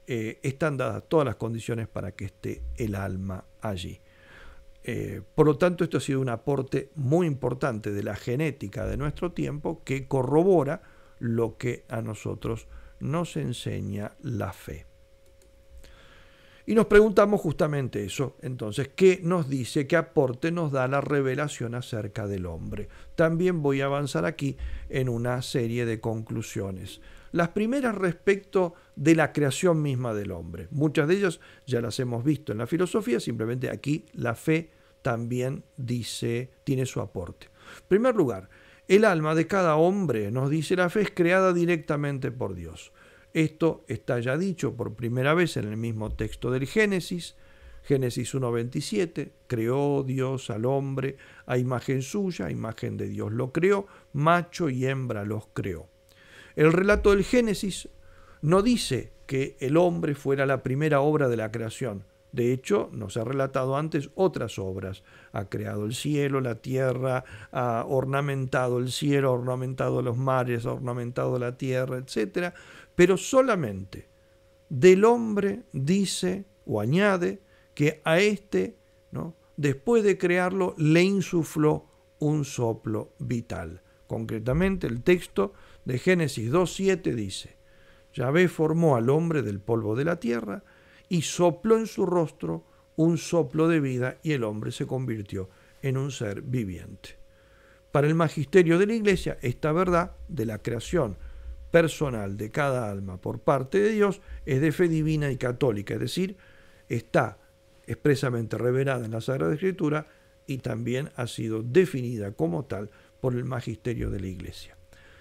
que eh, están dadas todas las condiciones para que esté el alma allí. Eh, por lo tanto, esto ha sido un aporte muy importante de la genética de nuestro tiempo que corrobora lo que a nosotros nos enseña la fe. Y nos preguntamos justamente eso, entonces, ¿qué nos dice, qué aporte nos da la revelación acerca del hombre? También voy a avanzar aquí en una serie de conclusiones. Las primeras respecto de la creación misma del hombre. Muchas de ellas ya las hemos visto en la filosofía, simplemente aquí la fe también dice, tiene su aporte. En primer lugar, el alma de cada hombre, nos dice la fe, es creada directamente por Dios. Esto está ya dicho por primera vez en el mismo texto del Génesis, Génesis 1.27, creó Dios al hombre a imagen suya, a imagen de Dios lo creó, macho y hembra los creó. El relato del Génesis no dice que el hombre fuera la primera obra de la creación. De hecho, nos ha relatado antes otras obras. Ha creado el cielo, la tierra, ha ornamentado el cielo, ha ornamentado los mares, ha ornamentado la tierra, etcétera pero solamente del hombre dice o añade que a éste, ¿no? después de crearlo, le insufló un soplo vital. Concretamente, el texto de Génesis 2.7 dice, Yahvé formó al hombre del polvo de la tierra y sopló en su rostro un soplo de vida y el hombre se convirtió en un ser viviente. Para el magisterio de la Iglesia, esta verdad de la creación personal de cada alma por parte de Dios es de fe divina y católica, es decir, está expresamente revelada en la Sagrada Escritura y también ha sido definida como tal por el magisterio de la Iglesia.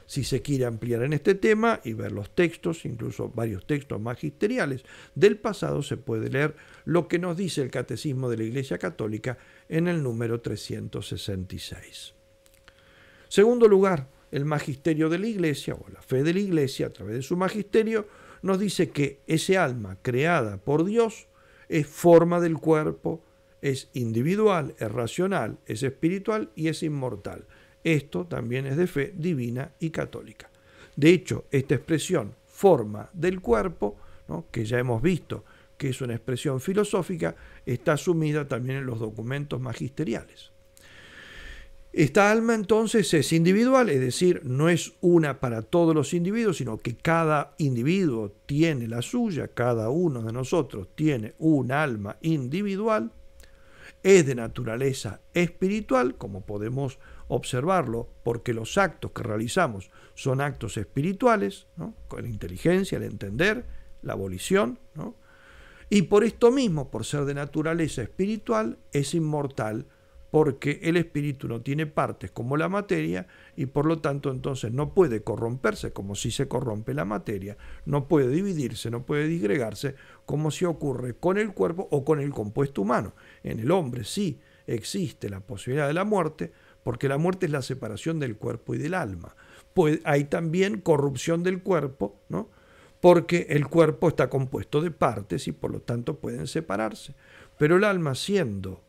Si se quiere ampliar en este tema y ver los textos, incluso varios textos magisteriales del pasado, se puede leer lo que nos dice el Catecismo de la Iglesia Católica en el número 366. Segundo lugar, el magisterio de la Iglesia o la fe de la Iglesia a través de su magisterio nos dice que ese alma creada por Dios es forma del cuerpo, es individual, es racional, es espiritual y es inmortal. Esto también es de fe divina y católica. De hecho, esta expresión forma del cuerpo, que ya hemos visto que es una expresión filosófica, está asumida también en los documentos magisteriales. Esta alma entonces es individual, es decir, no es una para todos los individuos, sino que cada individuo tiene la suya, cada uno de nosotros tiene un alma individual, es de naturaleza espiritual, como podemos observarlo, porque los actos que realizamos son actos espirituales, con la inteligencia, el entender, la abolición, y por esto mismo, por ser de naturaleza espiritual, es inmortal porque el espíritu no tiene partes como la materia y por lo tanto entonces no puede corromperse como si se corrompe la materia, no puede dividirse, no puede disgregarse como si ocurre con el cuerpo o con el compuesto humano. En el hombre sí existe la posibilidad de la muerte porque la muerte es la separación del cuerpo y del alma. Pues hay también corrupción del cuerpo, ¿no? porque el cuerpo está compuesto de partes y por lo tanto pueden separarse. Pero el alma siendo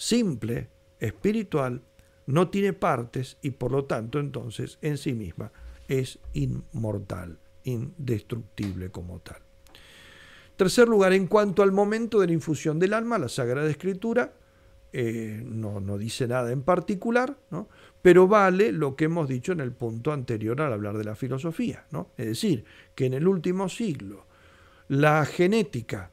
simple, espiritual, no tiene partes y por lo tanto entonces en sí misma es inmortal, indestructible como tal. Tercer lugar, en cuanto al momento de la infusión del alma, la Sagrada Escritura eh, no, no, dice nada en particular, pero vale lo que hemos dicho en el punto anterior al hablar de la filosofía. ¿no? Es decir, que en el último siglo la genética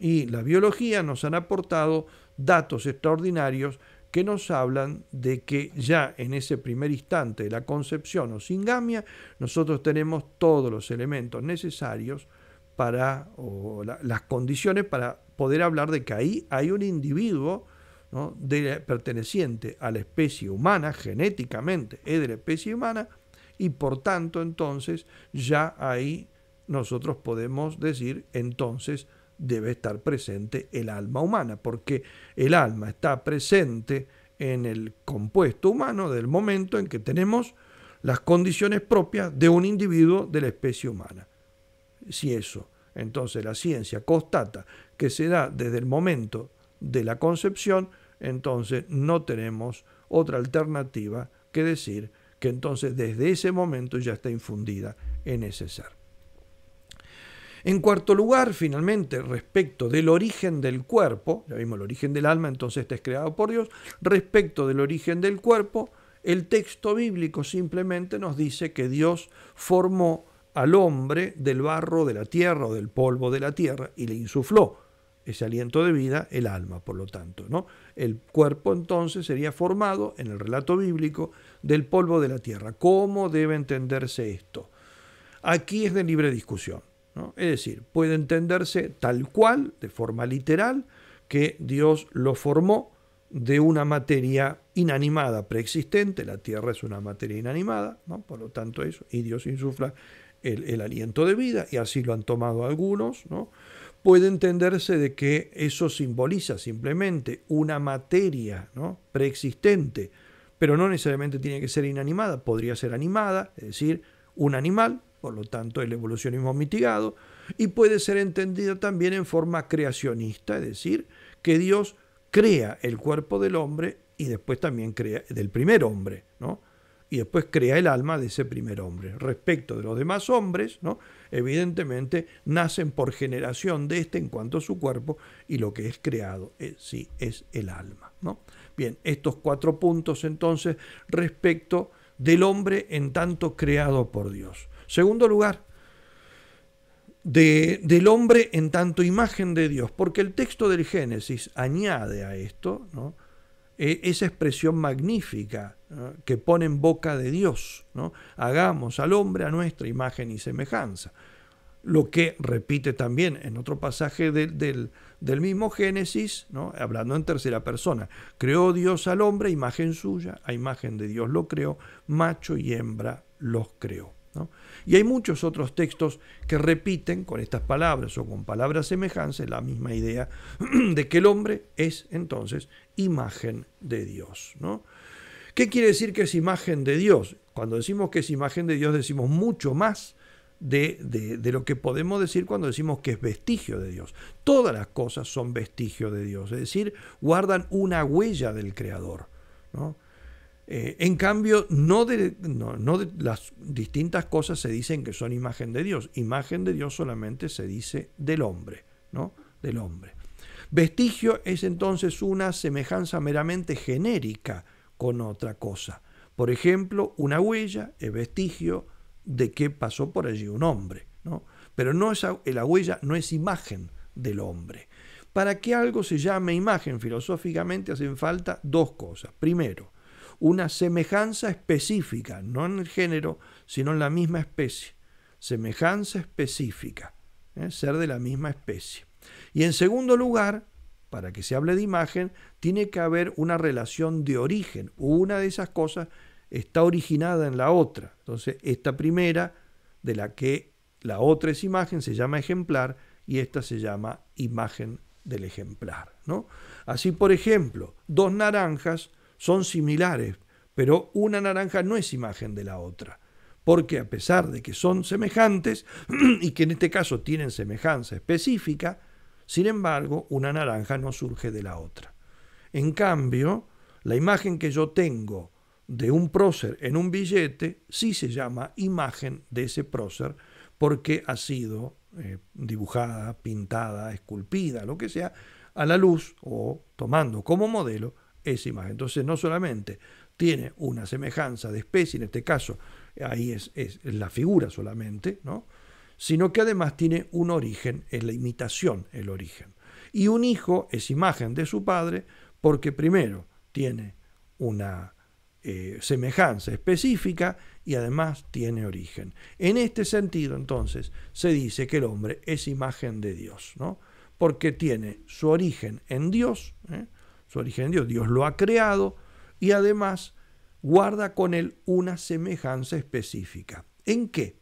y la biología nos han aportado datos extraordinarios que nos hablan de que ya en ese primer instante de la concepción o singamia, nosotros tenemos todos los elementos necesarios para, o las condiciones para poder hablar de que ahí hay un individuo perteneciente a la especie humana, genéticamente es de la especie humana, y por tanto entonces ya ahí nosotros podemos decir entonces debe estar presente el alma humana, porque el alma está presente en el compuesto humano del momento en que tenemos las condiciones propias de un individuo de la especie humana. Si eso, entonces la ciencia constata que se da desde el momento de la concepción, entonces no tenemos otra alternativa que decir que entonces desde ese momento ya está infundida en ese ser. En cuarto lugar, finalmente, respecto del origen del cuerpo, ya vimos el origen del alma, entonces este es creado por Dios, respecto del origen del cuerpo, el texto bíblico simplemente nos dice que Dios formó al hombre del barro de la tierra o del polvo de la tierra y le insufló ese aliento de vida, el alma, por lo tanto. ¿no? El cuerpo entonces sería formado, en el relato bíblico, del polvo de la tierra. ¿Cómo debe entenderse esto? Aquí es de libre discusión. Es decir, puede entenderse tal cual, de forma literal, que Dios lo formó de una materia inanimada preexistente, la tierra es una materia inanimada, por lo tanto eso, y Dios insufla el, aliento de vida, y así lo han tomado algunos, ¿no? puede entenderse de que eso simboliza simplemente una materia ¿no? preexistente, pero no necesariamente tiene que ser inanimada, podría ser animada, es decir, un animal por lo tanto el evolucionismo mitigado, y puede ser entendido también en forma creacionista, es decir, que Dios crea el cuerpo del hombre y después también crea del primer hombre, ¿no? Y después crea el alma de ese primer hombre. Respecto de los demás hombres, ¿no? Evidentemente nacen por generación de este en cuanto a su cuerpo y lo que es creado es, eh, sí es el alma, ¿no? Bien, estos cuatro puntos entonces respecto del hombre en tanto creado por Dios. Segundo lugar, del hombre en tanto imagen de Dios, porque el texto del Génesis añade a esto e, esa expresión magnífica que pone en boca de Dios, ¿no? hagamos al hombre a nuestra imagen y semejanza, lo que repite también en otro pasaje del, del, mismo Génesis, hablando en tercera persona, creó Dios al hombre, imagen suya, a imagen de Dios lo creó, macho y hembra los creó. Y hay muchos otros textos que repiten con estas palabras o con palabras semejantes la misma idea de que el hombre es entonces imagen de Dios. ¿no? ¿Qué quiere decir que es imagen de Dios? Cuando decimos que es imagen de Dios decimos mucho más de, de, de, lo que podemos decir cuando decimos que es vestigio de Dios. Todas las cosas son vestigio de Dios, es decir, guardan una huella del Creador. ¿no? Eh, en cambio, no de, las distintas cosas se dicen que son imagen de Dios. Imagen de Dios solamente se dice del hombre, Del hombre. Vestigio es entonces una semejanza meramente genérica con otra cosa. Por ejemplo, una huella es vestigio de que pasó por allí un hombre, ¿no? Pero no es, la huella no es imagen del hombre. Para que algo se llame imagen filosóficamente hacen falta dos cosas. Primero, una semejanza específica, no en el género, sino en la misma especie. Semejanza específica, ¿eh? ser de la misma especie. Y en segundo lugar, para que se hable de imagen, tiene que haber una relación de origen. Una de esas cosas está originada en la otra. Entonces, esta primera, de la que la otra es imagen, se llama ejemplar y esta se llama imagen del ejemplar. Así, por ejemplo, dos naranjas son similares, pero una naranja no es imagen de la otra, porque a pesar de que son semejantes y que en este caso tienen semejanza específica, sin embargo, una naranja no surge de la otra. En cambio, la imagen que yo tengo de un prócer en un billete sí se llama imagen de ese prócer porque ha sido eh, dibujada, pintada, esculpida, lo que sea, a la luz o tomando como modelo imagen. Entonces no solamente tiene una semejanza de especie, en este caso ahí es, es, la figura solamente, ¿no? sino que además tiene un origen, es la imitación el origen. Y un hijo es imagen de su padre porque primero tiene una eh, semejanza específica y además tiene origen. En este sentido, entonces, se dice que el hombre es imagen de Dios, ¿no? porque tiene su origen en Dios, ¿eh? Su origen Dios. Dios lo ha creado y además guarda con él una semejanza específica. ¿En qué?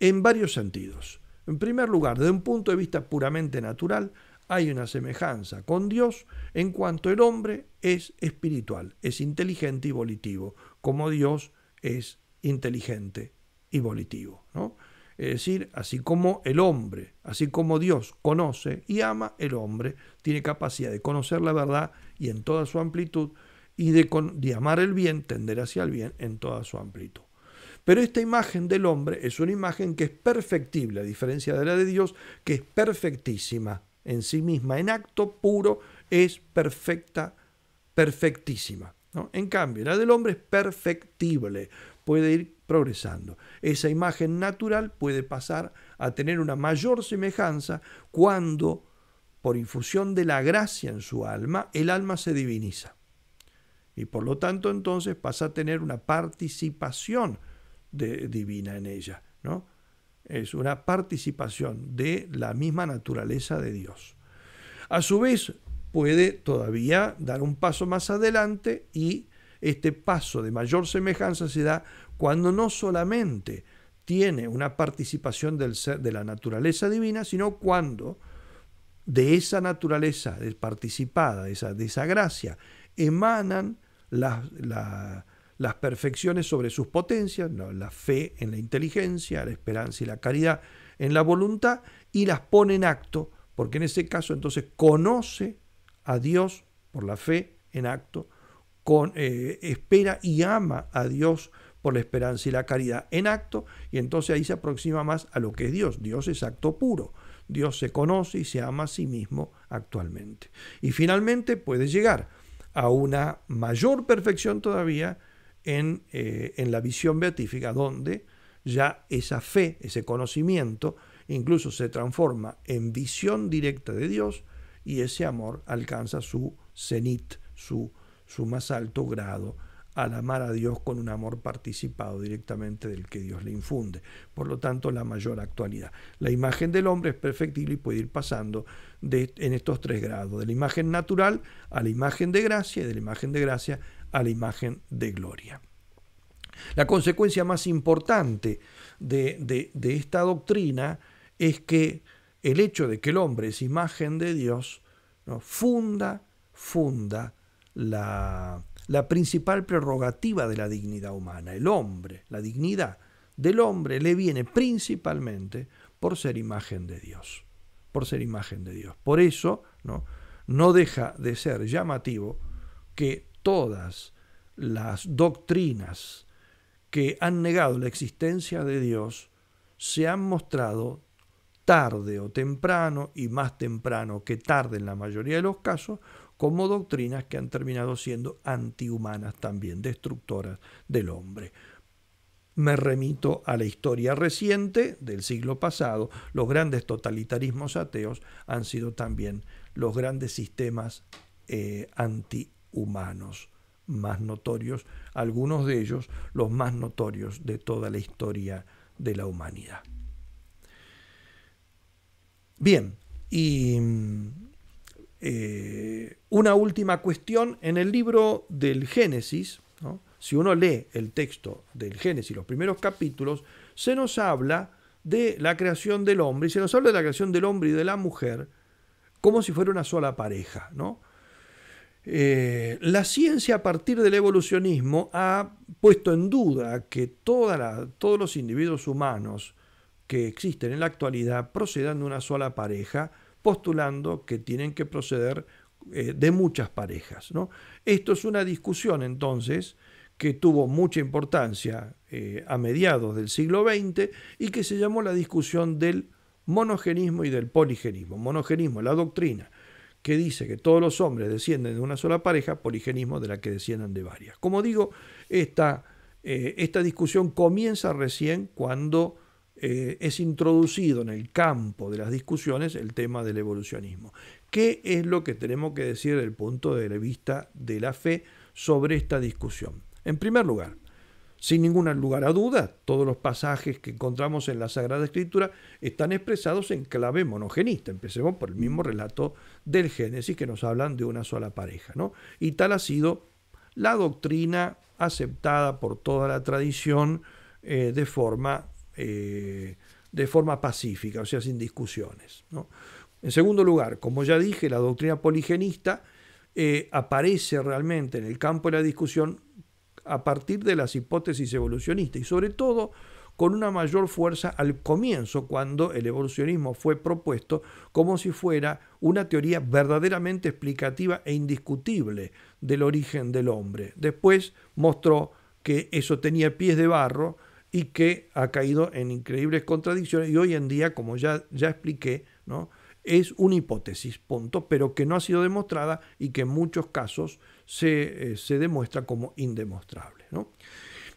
En varios sentidos. En primer lugar, desde un punto de vista puramente natural, hay una semejanza con Dios en cuanto el hombre es espiritual, es inteligente y volitivo, como Dios es inteligente y volitivo. ¿no? Es decir, así como el hombre, así como Dios conoce y ama, el hombre tiene capacidad de conocer la verdad y en toda su amplitud y de, amar el bien, tender hacia el bien en toda su amplitud. Pero esta imagen del hombre es una imagen que es perfectible, a diferencia de la de Dios, que es perfectísima en sí misma, en acto puro, es perfecta, perfectísima. En cambio, la del hombre es perfectible, puede ir progresando. Esa imagen natural puede pasar a tener una mayor semejanza cuando, por infusión de la gracia en su alma, el alma se diviniza. Y por lo tanto entonces pasa a tener una participación de, divina en ella. ¿no? Es una participación de la misma naturaleza de Dios. A su vez, puede todavía dar un paso más adelante y este paso de mayor semejanza se da cuando no solamente tiene una participación del de la naturaleza divina, sino cuando de esa naturaleza participada, de esa, gracia, emanan las, perfecciones sobre sus potencias, la fe en la inteligencia, la esperanza y la caridad en la voluntad, y las pone en acto, porque en ese caso entonces conoce a Dios por la fe en acto, con, eh, espera y ama a Dios la esperanza y la caridad en acto, y entonces ahí se aproxima más a lo que es Dios. Dios es acto puro. Dios se conoce y se ama a sí mismo actualmente. Y finalmente puede llegar a una mayor perfección todavía en, eh, la visión beatífica, donde ya esa fe, ese conocimiento, incluso se transforma en visión directa de Dios y ese amor alcanza su cenit, su, su más alto grado al amar a Dios con un amor participado directamente del que Dios le infunde. Por lo tanto, la mayor actualidad. La imagen del hombre es perfectible y puede ir pasando de, en estos tres grados, de la imagen natural a la imagen de gracia y de la imagen de gracia a la imagen de gloria. La consecuencia más importante de, esta doctrina es que el hecho de que el hombre es imagen de Dios funda, funda la, la principal prerrogativa de la dignidad humana, el hombre, la dignidad del hombre le viene principalmente por ser imagen de Dios, por ser imagen de Dios. Por eso, ¿no? no deja de ser llamativo que todas las doctrinas que han negado la existencia de Dios se han mostrado tarde o temprano, y más temprano que tarde en la mayoría de los casos, como doctrinas que han terminado siendo antihumanas también, destructoras del hombre. Me remito a la historia reciente del siglo pasado. Los grandes totalitarismos ateos han sido también los grandes sistemas eh, antihumanos más notorios, algunos de ellos los más notorios de toda la historia de la humanidad. Bien, y eh, una última cuestión, en el libro del Génesis, si uno lee el texto del Génesis, los primeros capítulos, se nos habla de la creación del hombre, y se nos habla de la creación del hombre y de la mujer como si fuera una sola pareja. Eh, la ciencia a partir del evolucionismo ha puesto en duda que todos los individuos humanos que existen en la actualidad procedan de una sola pareja, postulando que tienen que proceder eh, de muchas parejas. ¿no? Esto es una discusión entonces que tuvo mucha importancia eh, a mediados del siglo XX y que se llamó la discusión del monogenismo y del poligenismo. Monogenismo, la doctrina que dice que todos los hombres descienden de una sola pareja, poligenismo de la que desciendan de varias. Como digo, esta eh, discusión comienza recién cuando eh, es introducido en el campo de las discusiones el tema del evolucionismo. ¿Qué es lo que tenemos que decir del el punto de vista de la fe sobre esta discusión? En primer lugar, sin ningún lugar a duda, todos los pasajes que encontramos en la Sagrada Escritura están expresados en clave monogenista. Empecemos por el mismo relato del Génesis que nos hablan de una sola pareja. ¿no? Y tal ha sido la doctrina aceptada por toda la tradición eh, de forma eh, de forma pacífica, o sea, sin discusiones. En segundo lugar, como ya dije, la doctrina poligenista eh, aparece realmente en el campo de la discusión a partir de las hipótesis evolucionistas y sobre todo con una mayor fuerza al comienzo, cuando el evolucionismo fue propuesto como si fuera una teoría verdaderamente explicativa e indiscutible del origen del hombre. Después mostró que eso tenía pies de barro y que ha caído en increíbles contradicciones y hoy en día, como ya, ya expliqué, ¿no? es una hipótesis, punto, pero que no ha sido demostrada y que en muchos casos se, eh, demuestra como indemostrable.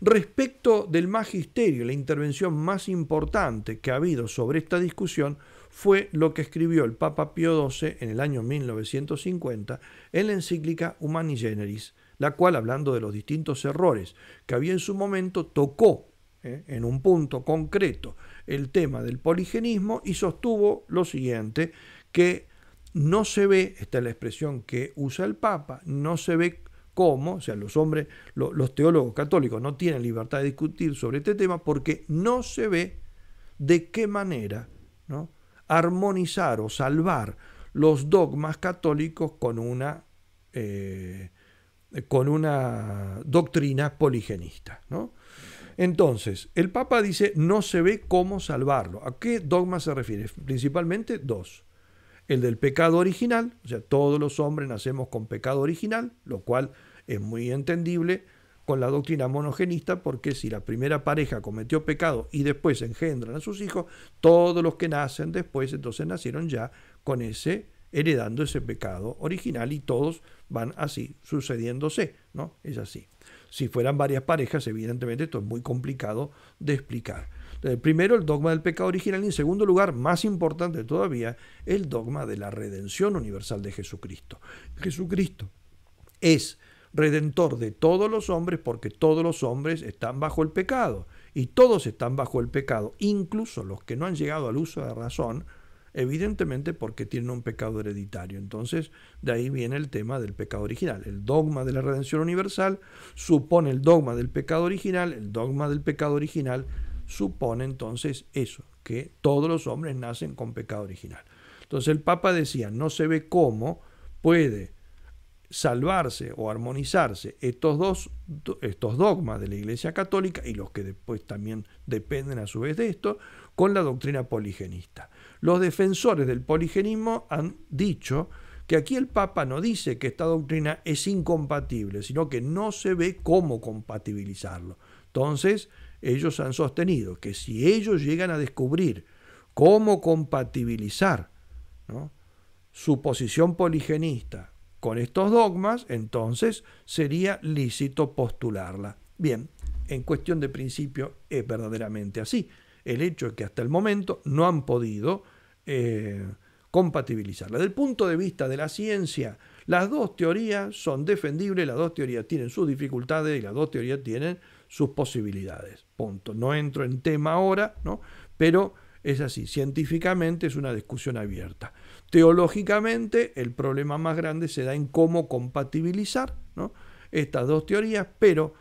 Respecto del magisterio, la intervención más importante que ha habido sobre esta discusión fue lo que escribió el Papa Pío XII en el año 1950 en la encíclica Humani Generis, la cual, hablando de los distintos errores que había en su momento, tocó ¿eh? en un punto concreto el tema del poligenismo y sostuvo lo siguiente, que no se ve, esta es la expresión que usa el Papa, no se ve cómo, o sea, los hombres, los teólogos católicos no tienen libertad de discutir sobre este tema porque no se ve de qué manera ¿no? armonizar o salvar los dogmas católicos con una, eh, con una doctrina poligenista. ¿no? Entonces, el Papa dice, no se ve cómo salvarlo. ¿A qué dogma se refiere? Principalmente dos. El del pecado original, o sea, todos los hombres nacemos con pecado original, lo cual es muy entendible con la doctrina monogenista, porque si la primera pareja cometió pecado y después engendran a sus hijos, todos los que nacen después entonces nacieron ya con ese heredando ese pecado original y todos van así sucediéndose, ¿no? Es así. Si fueran varias parejas, evidentemente esto es muy complicado de explicar. primero, el dogma del pecado original y en segundo lugar, más importante todavía, el dogma de la redención universal de Jesucristo. Jesucristo es redentor de todos los hombres porque todos los hombres están bajo el pecado y todos están bajo el pecado, incluso los que no han llegado al uso de razón, Evidentemente porque tienen un pecado hereditario. Entonces, de ahí viene el tema del pecado original. El dogma de la redención universal supone el dogma del pecado original. El dogma del pecado original supone entonces eso, que todos los hombres nacen con pecado original. Entonces el Papa decía, no se ve cómo puede salvarse o armonizarse estos dos estos dogmas de la Iglesia Católica y los que después también dependen a su vez de esto con la doctrina poligenista. Los defensores del poligenismo han dicho que aquí el Papa no dice que esta doctrina es incompatible, sino que no se ve cómo compatibilizarlo. Entonces, ellos han sostenido que si ellos llegan a descubrir cómo compatibilizar su posición poligenista con estos dogmas, entonces sería lícito postularla. Bien, en cuestión de principio es verdaderamente así. El hecho es que hasta el momento no han podido eh, compatibilizarla. Desde el punto de vista de la ciencia, las dos teorías son defendibles, las dos teorías tienen sus dificultades y las dos teorías tienen sus posibilidades. Punto. No entro en tema ahora, ¿no? pero es así. Científicamente es una discusión abierta. Teológicamente, el problema más grande se da en cómo compatibilizar ¿no? estas dos teorías, pero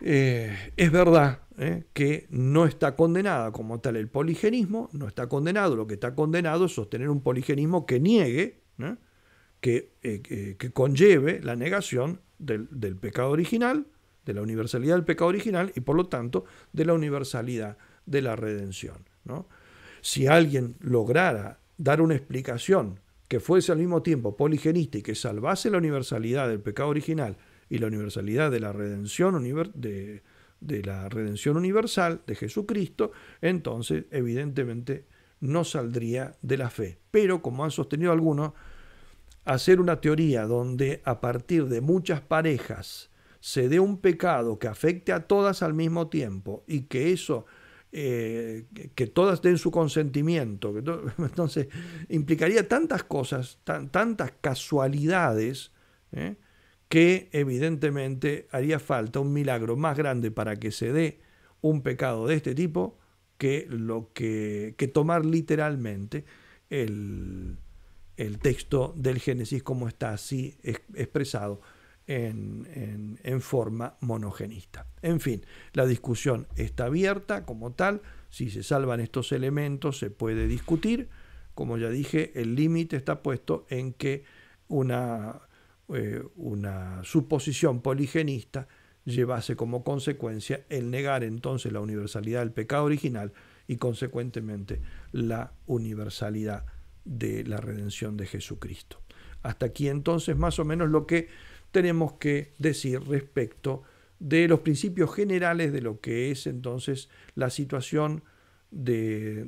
eh, es verdad ¿eh? que no está condenada como tal el poligenismo, no está condenado, lo que está condenado es sostener un poligenismo que niegue, ¿eh? Eh, Que, que, conlleve la negación del, pecado original, de la universalidad del pecado original y por lo tanto de la universalidad de la redención. Si alguien lograra dar una explicación que fuese al mismo tiempo poligenista y que salvase la universalidad del pecado original y la universalidad de la redención de, de la redención universal de Jesucristo, entonces evidentemente no saldría de la fe. Pero como han sostenido algunos, hacer una teoría donde a partir de muchas parejas se dé un pecado que afecte a todas al mismo tiempo y que eso eh, que todas den su consentimiento. Entonces, implicaría tantas cosas, tantas casualidades, ¿eh? que evidentemente haría falta un milagro más grande para que se dé un pecado de este tipo que lo que, tomar literalmente el, texto del Génesis como está así expresado en forma monogenista. En fin, la discusión está abierta como tal, si se salvan estos elementos se puede discutir, como ya dije, el límite está puesto en que una eh, una suposición poligenista llevase como consecuencia el negar entonces la universalidad del pecado original y consecuentemente la universalidad de la redención de Jesucristo. Hasta aquí entonces más o menos lo que tenemos que decir respecto de los principios generales de lo que es entonces la situación del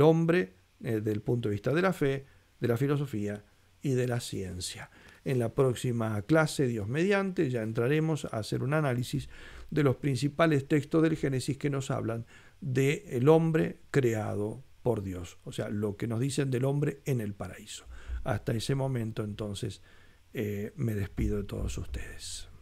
hombre eh, del punto de vista de la fe, de la filosofía y de la ciencia. En la próxima clase, Dios mediante, ya entraremos a hacer un análisis de los principales textos del Génesis que nos hablan del el hombre creado por Dios, o sea, lo que nos dicen del hombre en el paraíso. Hasta ese momento, entonces, eh, me despido de todos ustedes.